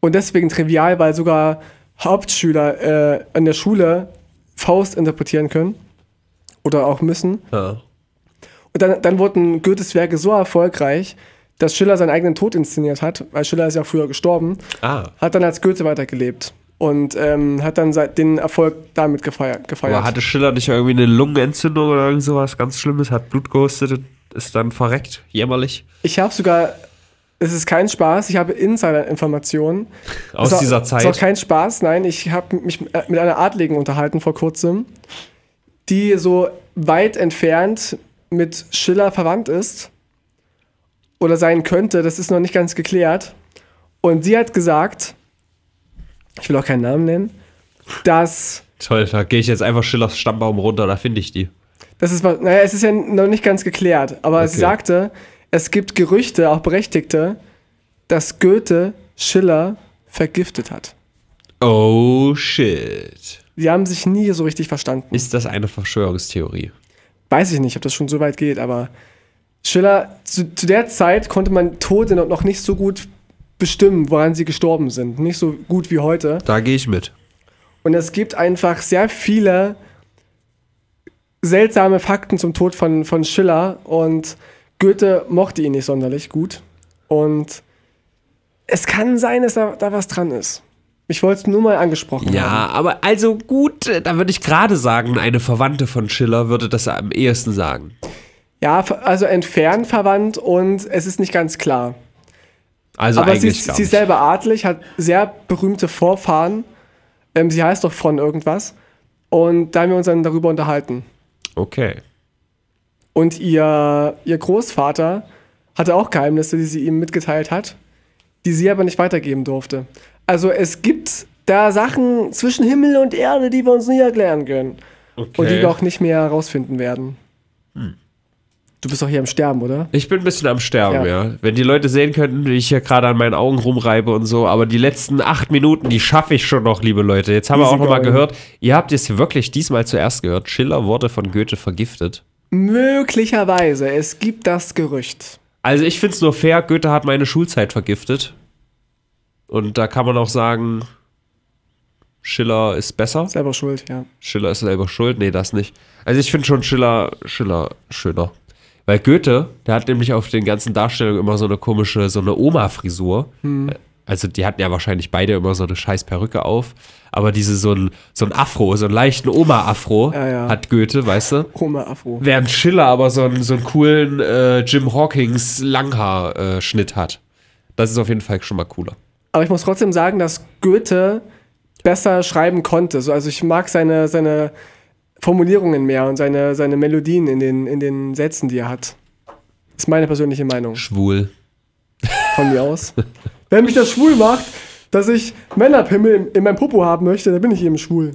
Und deswegen trivial, weil sogar Hauptschüler äh, an der Schule Faust interpretieren können. Oder auch müssen. Ja. Und dann, dann wurden Goethes Werke so erfolgreich, dass Schiller seinen eigenen Tod inszeniert hat, weil Schiller ist ja früher gestorben, ah. hat dann als Goethe weitergelebt und ähm, hat dann den Erfolg damit gefeiert. gefeiert. Aber hatte Schiller nicht irgendwie eine Lungenentzündung oder irgend sowas ganz Schlimmes, hat Blut gehustet und ist dann verreckt, jämmerlich? Ich habe sogar, es ist kein Spaß, ich habe Insider-Informationen. Aus auch, dieser Zeit? Es ist auch kein Spaß, nein, ich habe mich äh, mit einer Adligen unterhalten vor kurzem, die so weit entfernt mit Schiller verwandt ist oder sein könnte, das ist noch nicht ganz geklärt. Und sie hat gesagt, ich will auch keinen Namen nennen, dass. Toll, da gehe ich jetzt einfach Schillers Stammbaum runter, da finde ich die. Das ist, naja, es ist ja noch nicht ganz geklärt, aber okay. sie sagte, es gibt Gerüchte, auch berechtigte, dass Goethe Schiller vergiftet hat. Oh shit. Sie haben sich nie so richtig verstanden. Ist das eine Verschwörungstheorie? weiß ich nicht, ob das schon so weit geht, aber Schiller, zu, zu der Zeit konnte man Tote noch nicht so gut bestimmen, woran sie gestorben sind. Nicht so gut wie heute. Da gehe ich mit. Und es gibt einfach sehr viele seltsame Fakten zum Tod von, von Schiller und Goethe mochte ihn nicht sonderlich gut. Und es kann sein, dass da, da was dran ist. Ich wollte es nur mal angesprochen ja, haben. Ja, aber also gut, da würde ich gerade sagen, eine Verwandte von Schiller würde das am ehesten sagen. Ja, also entfernt verwandt und es ist nicht ganz klar. Also aber eigentlich sie, sie ist selber adlig, hat sehr berühmte Vorfahren. Ähm, sie heißt doch von irgendwas. Und da haben wir uns dann darüber unterhalten. Okay. Und ihr, ihr Großvater hatte auch Geheimnisse, die sie ihm mitgeteilt hat, die sie aber nicht weitergeben durfte. Also es gibt da Sachen zwischen Himmel und Erde, die wir uns nie erklären können. Okay. Und die wir auch nicht mehr herausfinden werden. Hm. Du bist doch hier am Sterben, oder? Ich bin ein bisschen am Sterben, ja. ja. Wenn die Leute sehen könnten, wie ich hier gerade an meinen Augen rumreibe und so, aber die letzten acht Minuten, die schaffe ich schon noch, liebe Leute. Jetzt haben Easy wir auch nochmal gehört, ihr habt es wirklich diesmal zuerst gehört, Schiller wurde von Goethe vergiftet. Möglicherweise, es gibt das Gerücht. Also ich finde es nur fair, Goethe hat meine Schulzeit vergiftet. Und da kann man auch sagen, Schiller ist besser. Selber schuld, ja. Schiller ist selber schuld. Nee, das nicht. Also ich finde schon Schiller, Schiller schöner. Weil Goethe, der hat nämlich auf den ganzen Darstellungen immer so eine komische, so eine Oma-Frisur. Hm. Also die hatten ja wahrscheinlich beide immer so eine scheiß Perücke auf. Aber diese so ein, so ein Afro, so einen leichten Oma-Afro ja, ja. hat Goethe, weißt du? Oma-Afro. Während Schiller aber so einen, so einen coolen äh, Jim Hawkins Langhaar-Schnitt äh, hat. Das ist auf jeden Fall schon mal cooler. Aber ich muss trotzdem sagen, dass Goethe besser schreiben konnte. So, also ich mag seine, seine Formulierungen mehr und seine, seine Melodien in den, in den Sätzen, die er hat. Das ist meine persönliche Meinung. Schwul. Von mir aus. Wenn mich das schwul macht, dass ich Männerpimmel in meinem Popo haben möchte, dann bin ich eben schwul.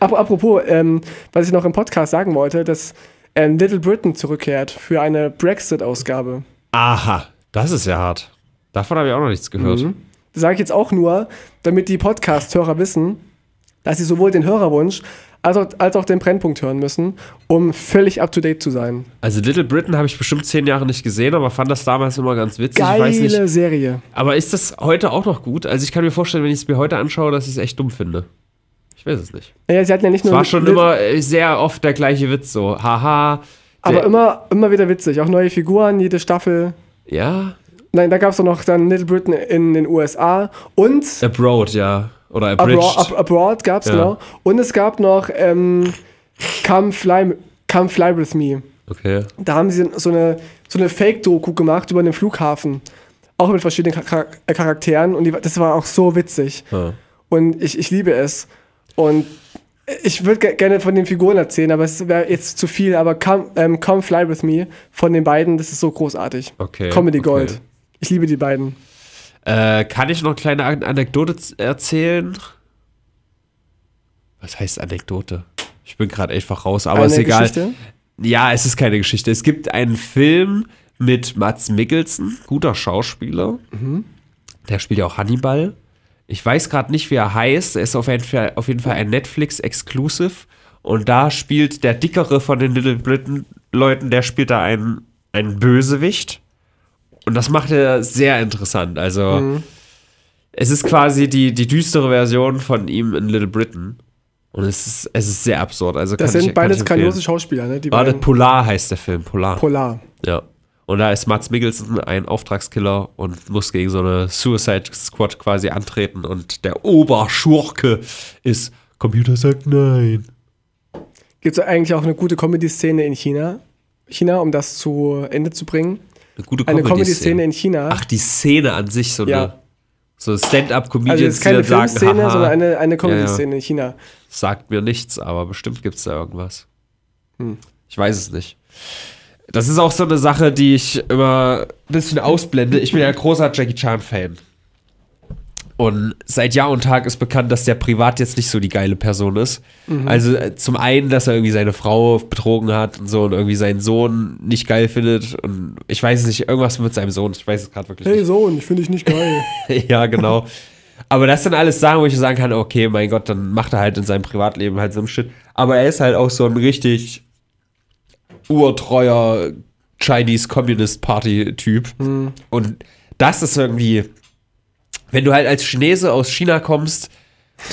apropos, ähm, was ich noch im Podcast sagen wollte, dass ähm, Little Britain zurückkehrt für eine Brexit-Ausgabe. Aha, das ist ja hart. Davon habe ich auch noch nichts gehört. Mhm. Das sage ich jetzt auch nur, damit die Podcast-Hörer wissen, dass sie sowohl den Hörerwunsch als auch, als auch den Brennpunkt hören müssen, um völlig up to date zu sein. Also Little Britain habe ich bestimmt zehn Jahre nicht gesehen, aber fand das damals immer ganz witzig. Geile Serie. Aber ist das heute auch noch gut? Also ich kann mir vorstellen, wenn ich es mir heute anschaue, dass ich es echt dumm finde. Ich weiß es nicht. Naja, sie hatten ja nicht nur. Es war schon immer äh, sehr oft der gleiche Witz, so haha. Aber immer, immer wieder witzig. Auch neue Figuren, jede Staffel. Ja. Nein, da gab es noch dann Little Britain in den USA und. Abroad, ja. Oder Abridged. Abroad, abroad gab es, ja. genau. Und es gab noch ähm, Come, Fly, Come Fly With Me. Okay. Da haben sie so eine, so eine Fake-Doku gemacht über den Flughafen. Auch mit verschiedenen Char äh, Charakteren. Und die, das war auch so witzig. Ja. Und ich, ich liebe es. Und ich würde gerne von den Figuren erzählen, aber es wäre jetzt zu viel. Aber come, ähm, come Fly With Me von den beiden, das ist so großartig. Okay. Comedy okay. Gold. Ich liebe die beiden. Äh, kann ich noch eine kleine Anekdote erzählen? Was heißt Anekdote? Ich bin gerade einfach raus, aber eine ist egal. Geschichte? Ja, es ist keine Geschichte. Es gibt einen Film mit Mats Mikkelsen, guter Schauspieler. Mhm. Der spielt ja auch Hannibal. Ich weiß gerade nicht, wie er heißt. Er ist auf jeden Fall, auf jeden Fall ein Netflix-Exclusive. Und da spielt der dickere von den Little Britain-Leuten, der spielt da einen, einen Bösewicht. Und das macht er sehr interessant. Also, mhm. es ist quasi die, die düstere Version von ihm in Little Britain. Und es ist, es ist sehr absurd. Also das sind ich, beides grandiose Schauspieler, ne? Die Warte, Polar heißt der Film, Polar. Polar. Ja. Und da ist Mats Mikkelsen ein Auftragskiller und muss gegen so eine Suicide Squad quasi antreten. Und der Oberschurke ist Computer sagt nein. Gibt es eigentlich auch eine gute Comedy-Szene in China? China, um das zu Ende zu bringen? Eine gute Comedy-Szene. Eine Comedy-Szene in China. Ach, die Szene an sich, so ja. eine so Stand-up-Comedians, also die keine dann sagen, sondern eine, eine Comedy-Szene ja, ja. in China. Sagt mir nichts, aber bestimmt gibt es da irgendwas. Hm. Ich weiß es nicht. Das ist auch so eine Sache, die ich immer ein bisschen ausblende. Ich bin ja ein großer Jackie Chan-Fan. Und seit Jahr und Tag ist bekannt, dass der privat jetzt nicht so die geile Person ist. Mhm. Also äh, zum einen, dass er irgendwie seine Frau betrogen hat und so und irgendwie seinen Sohn nicht geil findet. Und ich weiß es nicht, irgendwas mit seinem Sohn. Ich weiß es gerade wirklich hey, nicht. Hey Sohn, ich finde dich nicht geil. ja, genau. Aber das sind alles Sachen, wo ich sagen kann, okay, mein Gott, dann macht er halt in seinem Privatleben halt so ein Shit. Aber er ist halt auch so ein richtig urtreuer Chinese Communist Party Typ. Mhm. Und das ist irgendwie wenn du halt als Chinese aus China kommst,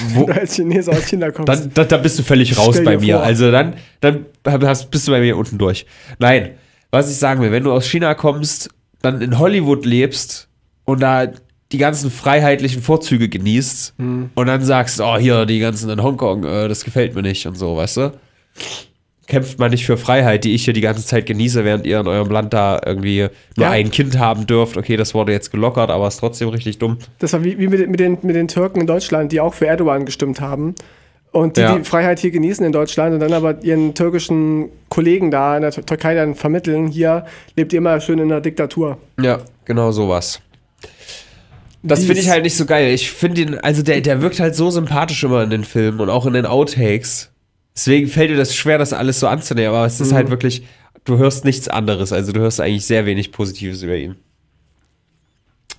wo, wenn du als Chinese aus China kommst, dann, dann, dann bist du völlig raus bei mir. Vor. Also dann, dann hast, bist du bei mir unten durch. Nein, was ich sagen will, wenn du aus China kommst, dann in Hollywood lebst und da die ganzen freiheitlichen Vorzüge genießt hm. und dann sagst, oh hier, die ganzen in Hongkong, äh, das gefällt mir nicht und so, weißt du? kämpft man nicht für Freiheit, die ich hier die ganze Zeit genieße, während ihr in eurem Land da irgendwie nur ja. ein Kind haben dürft. Okay, das wurde jetzt gelockert, aber ist trotzdem richtig dumm. Das war wie, wie mit, mit, den, mit den Türken in Deutschland, die auch für Erdogan gestimmt haben und die, ja. die Freiheit hier genießen in Deutschland und dann aber ihren türkischen Kollegen da in der Türkei dann vermitteln, hier lebt ihr immer schön in einer Diktatur. Ja, genau sowas. Das finde ich halt nicht so geil. Ich finde ihn, also der, der wirkt halt so sympathisch immer in den Filmen und auch in den Outtakes. Deswegen fällt dir das schwer, das alles so anzunehmen. Aber es ist halt mhm. halt wirklich, du hörst nichts anderes. Also du hörst eigentlich sehr wenig Positives über ihn.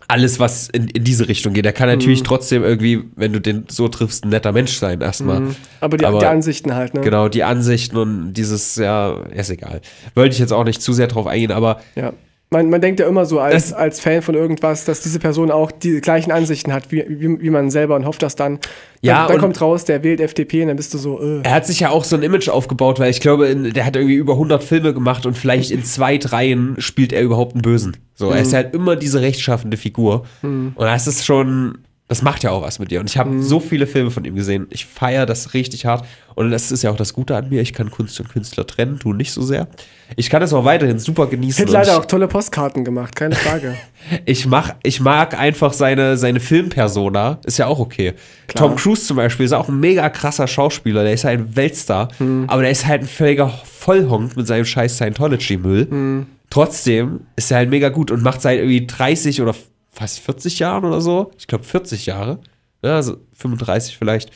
Alles, was in, in diese Richtung geht. Er kann natürlich mhm. trotzdem irgendwie, wenn du den so triffst, ein netter Mensch sein, erstmal. Mhm. Aber, die, Aber die Ansichten halt, ne? Genau, die Ansichten und dieses, ja, ist egal. Wollte ich jetzt auch nicht zu sehr drauf eingehen, aber ja man, man denkt ja immer so als, als Fan von irgendwas, dass diese Person auch die gleichen Ansichten hat wie, wie, wie man selber und hofft das dann. Ja, dann, dann kommt raus, der wählt FDP und dann bist du so. Äh. Er hat sich ja auch so ein Image aufgebaut, weil ich glaube, in, der hat irgendwie über 100 Filme gemacht und vielleicht in zwei, dreien spielt er überhaupt einen Bösen. So, mhm. er ist mhm. halt immer diese rechtschaffende Figur. Mhm. Und das ist schon, das macht ja auch was mit dir. Und ich habe mhm. so viele Filme von ihm gesehen. Ich feiere das richtig hart. Und das ist ja auch das Gute an mir. Ich kann Kunst und Künstler trennen, du nicht so sehr. Ich kann es auch weiterhin super genießen. Hat leider auch tolle Postkarten gemacht, keine Frage. ich, mach, ich mag einfach seine, seine Filmpersona. Ist ja auch okay. Klar. Tom Cruise zum Beispiel ist auch ein mega krasser Schauspieler. Der ist halt ein Weltstar. Mhm. Aber der ist halt ein völliger Vollhonk mit seinem scheiß Scientology-Müll. Mhm. Trotzdem ist er halt mega gut und macht seit irgendwie 30 oder fast 40 Jahren oder so, ich glaube 40 Jahre, also 35 vielleicht,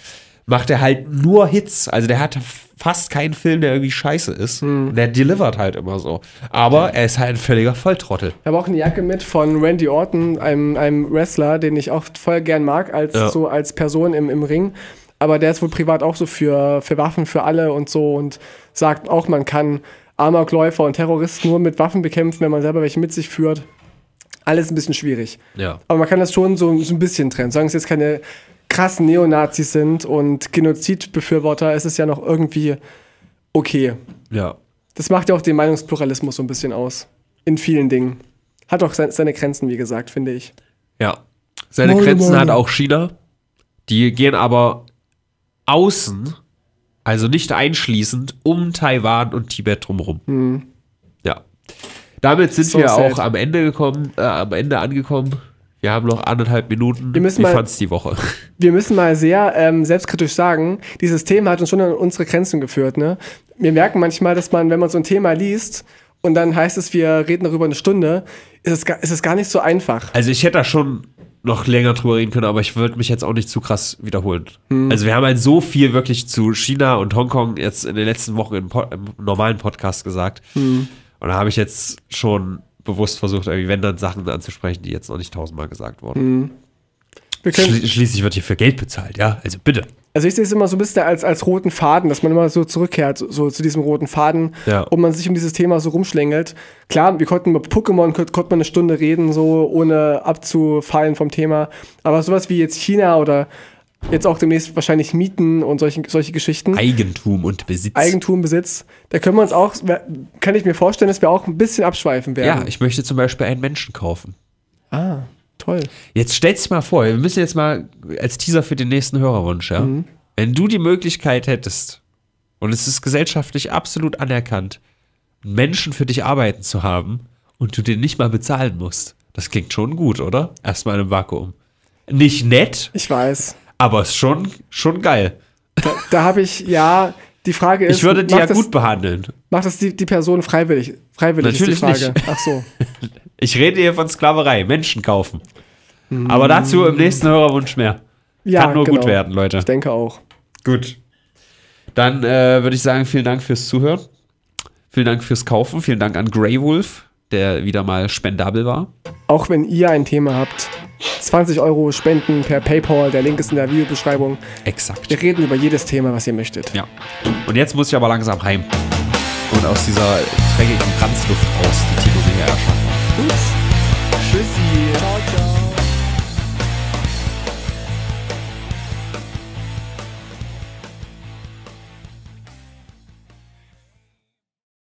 macht er halt nur Hits. Also der hat fast keinen Film, der irgendwie scheiße ist. Hm. Der delivert halt immer so. Aber er ist halt ein völliger Volltrottel. Ich habe auch eine Jacke mit von Randy Orton, einem, einem Wrestler, den ich auch voll gern mag, als ja. so als Person im, im Ring. Aber der ist wohl privat auch so für, für Waffen für alle und so und sagt auch, man kann Amokläufer und Terroristen nur mit Waffen bekämpfen, wenn man selber welche mit sich führt alles ein bisschen schwierig. Ja. Aber man kann das schon so, so ein bisschen trennen. Sagen es jetzt keine krassen Neonazis sind und Genozidbefürworter, ist es ja noch irgendwie okay. Ja. Das macht ja auch den Meinungspluralismus so ein bisschen aus. In vielen Dingen. Hat auch seine Grenzen, wie gesagt, finde ich. Ja. Seine Moin, Grenzen Moin. hat auch China. Die gehen aber außen, also nicht einschließend, um Taiwan und Tibet drumherum. Mhm. Damit sind so wir sad. auch am Ende gekommen, äh, am Ende angekommen. Wir haben noch anderthalb Minuten. Wir Wie mal, fand's die Woche? Wir müssen mal sehr ähm, selbstkritisch sagen, dieses Thema hat uns schon an unsere Grenzen geführt. Ne? Wir merken manchmal, dass man, wenn man so ein Thema liest und dann heißt es, wir reden darüber eine Stunde, ist es, ist es gar nicht so einfach. Also ich hätte da schon noch länger drüber reden können, aber ich würde mich jetzt auch nicht zu krass wiederholen. Hm. Also wir haben halt so viel wirklich zu China und Hongkong jetzt in den letzten Wochen im, po im normalen Podcast gesagt. Hm. Und da habe ich jetzt schon bewusst versucht, irgendwie, wenn dann Sachen anzusprechen, die jetzt noch nicht tausendmal gesagt wurden. Mhm. Schli schließlich wird hier für Geld bezahlt, ja? Also bitte. Also ich sehe es immer so ein bisschen als, als roten Faden, dass man immer so zurückkehrt, so, zu diesem roten Faden ja. und man sich um dieses Thema so rumschlängelt. Klar, wir konnten über Pokémon konnte man eine Stunde reden, so ohne abzufallen vom Thema. Aber sowas wie jetzt China oder jetzt auch demnächst wahrscheinlich Mieten und solche, solche Geschichten. Eigentum und Besitz. Eigentum, Besitz. Da können wir uns auch, kann ich mir vorstellen, dass wir auch ein bisschen abschweifen werden. Ja, ich möchte zum Beispiel einen Menschen kaufen. Ah, toll. Jetzt stell dir mal vor, wir müssen jetzt mal als Teaser für den nächsten Hörerwunsch, ja. Mhm. Wenn du die Möglichkeit hättest, und es ist gesellschaftlich absolut anerkannt, einen Menschen für dich arbeiten zu haben und du den nicht mal bezahlen musst. Das klingt schon gut, oder? Erstmal in einem Vakuum. Nicht nett. Ich weiß aber ist schon, schon geil. Da, da habe ich, ja, die Frage ist. Ich würde die ja das, gut behandeln. Macht das die, die Person freiwillig? Freiwillig Natürlich ist die Frage. Nicht. Ach so. Ich rede hier von Sklaverei, Menschen kaufen. Aber dazu im nächsten Hörerwunsch mehr. Ja, Kann nur genau. gut werden, Leute. Ich denke auch. Gut. Dann äh, würde ich sagen, vielen Dank fürs Zuhören. Vielen Dank fürs Kaufen. Vielen Dank an Grey Wolf, der wieder mal spendabel war. Auch wenn ihr ein Thema habt, 20 Euro spenden per PayPal. Der Link ist in der Videobeschreibung. Exakt. Wir reden über jedes Thema, was ihr möchtet. Ja. Und jetzt muss ich aber langsam heim. Und aus dieser dreckigen Kranzluft raus, die Tino mir hier erschaffen. Ups.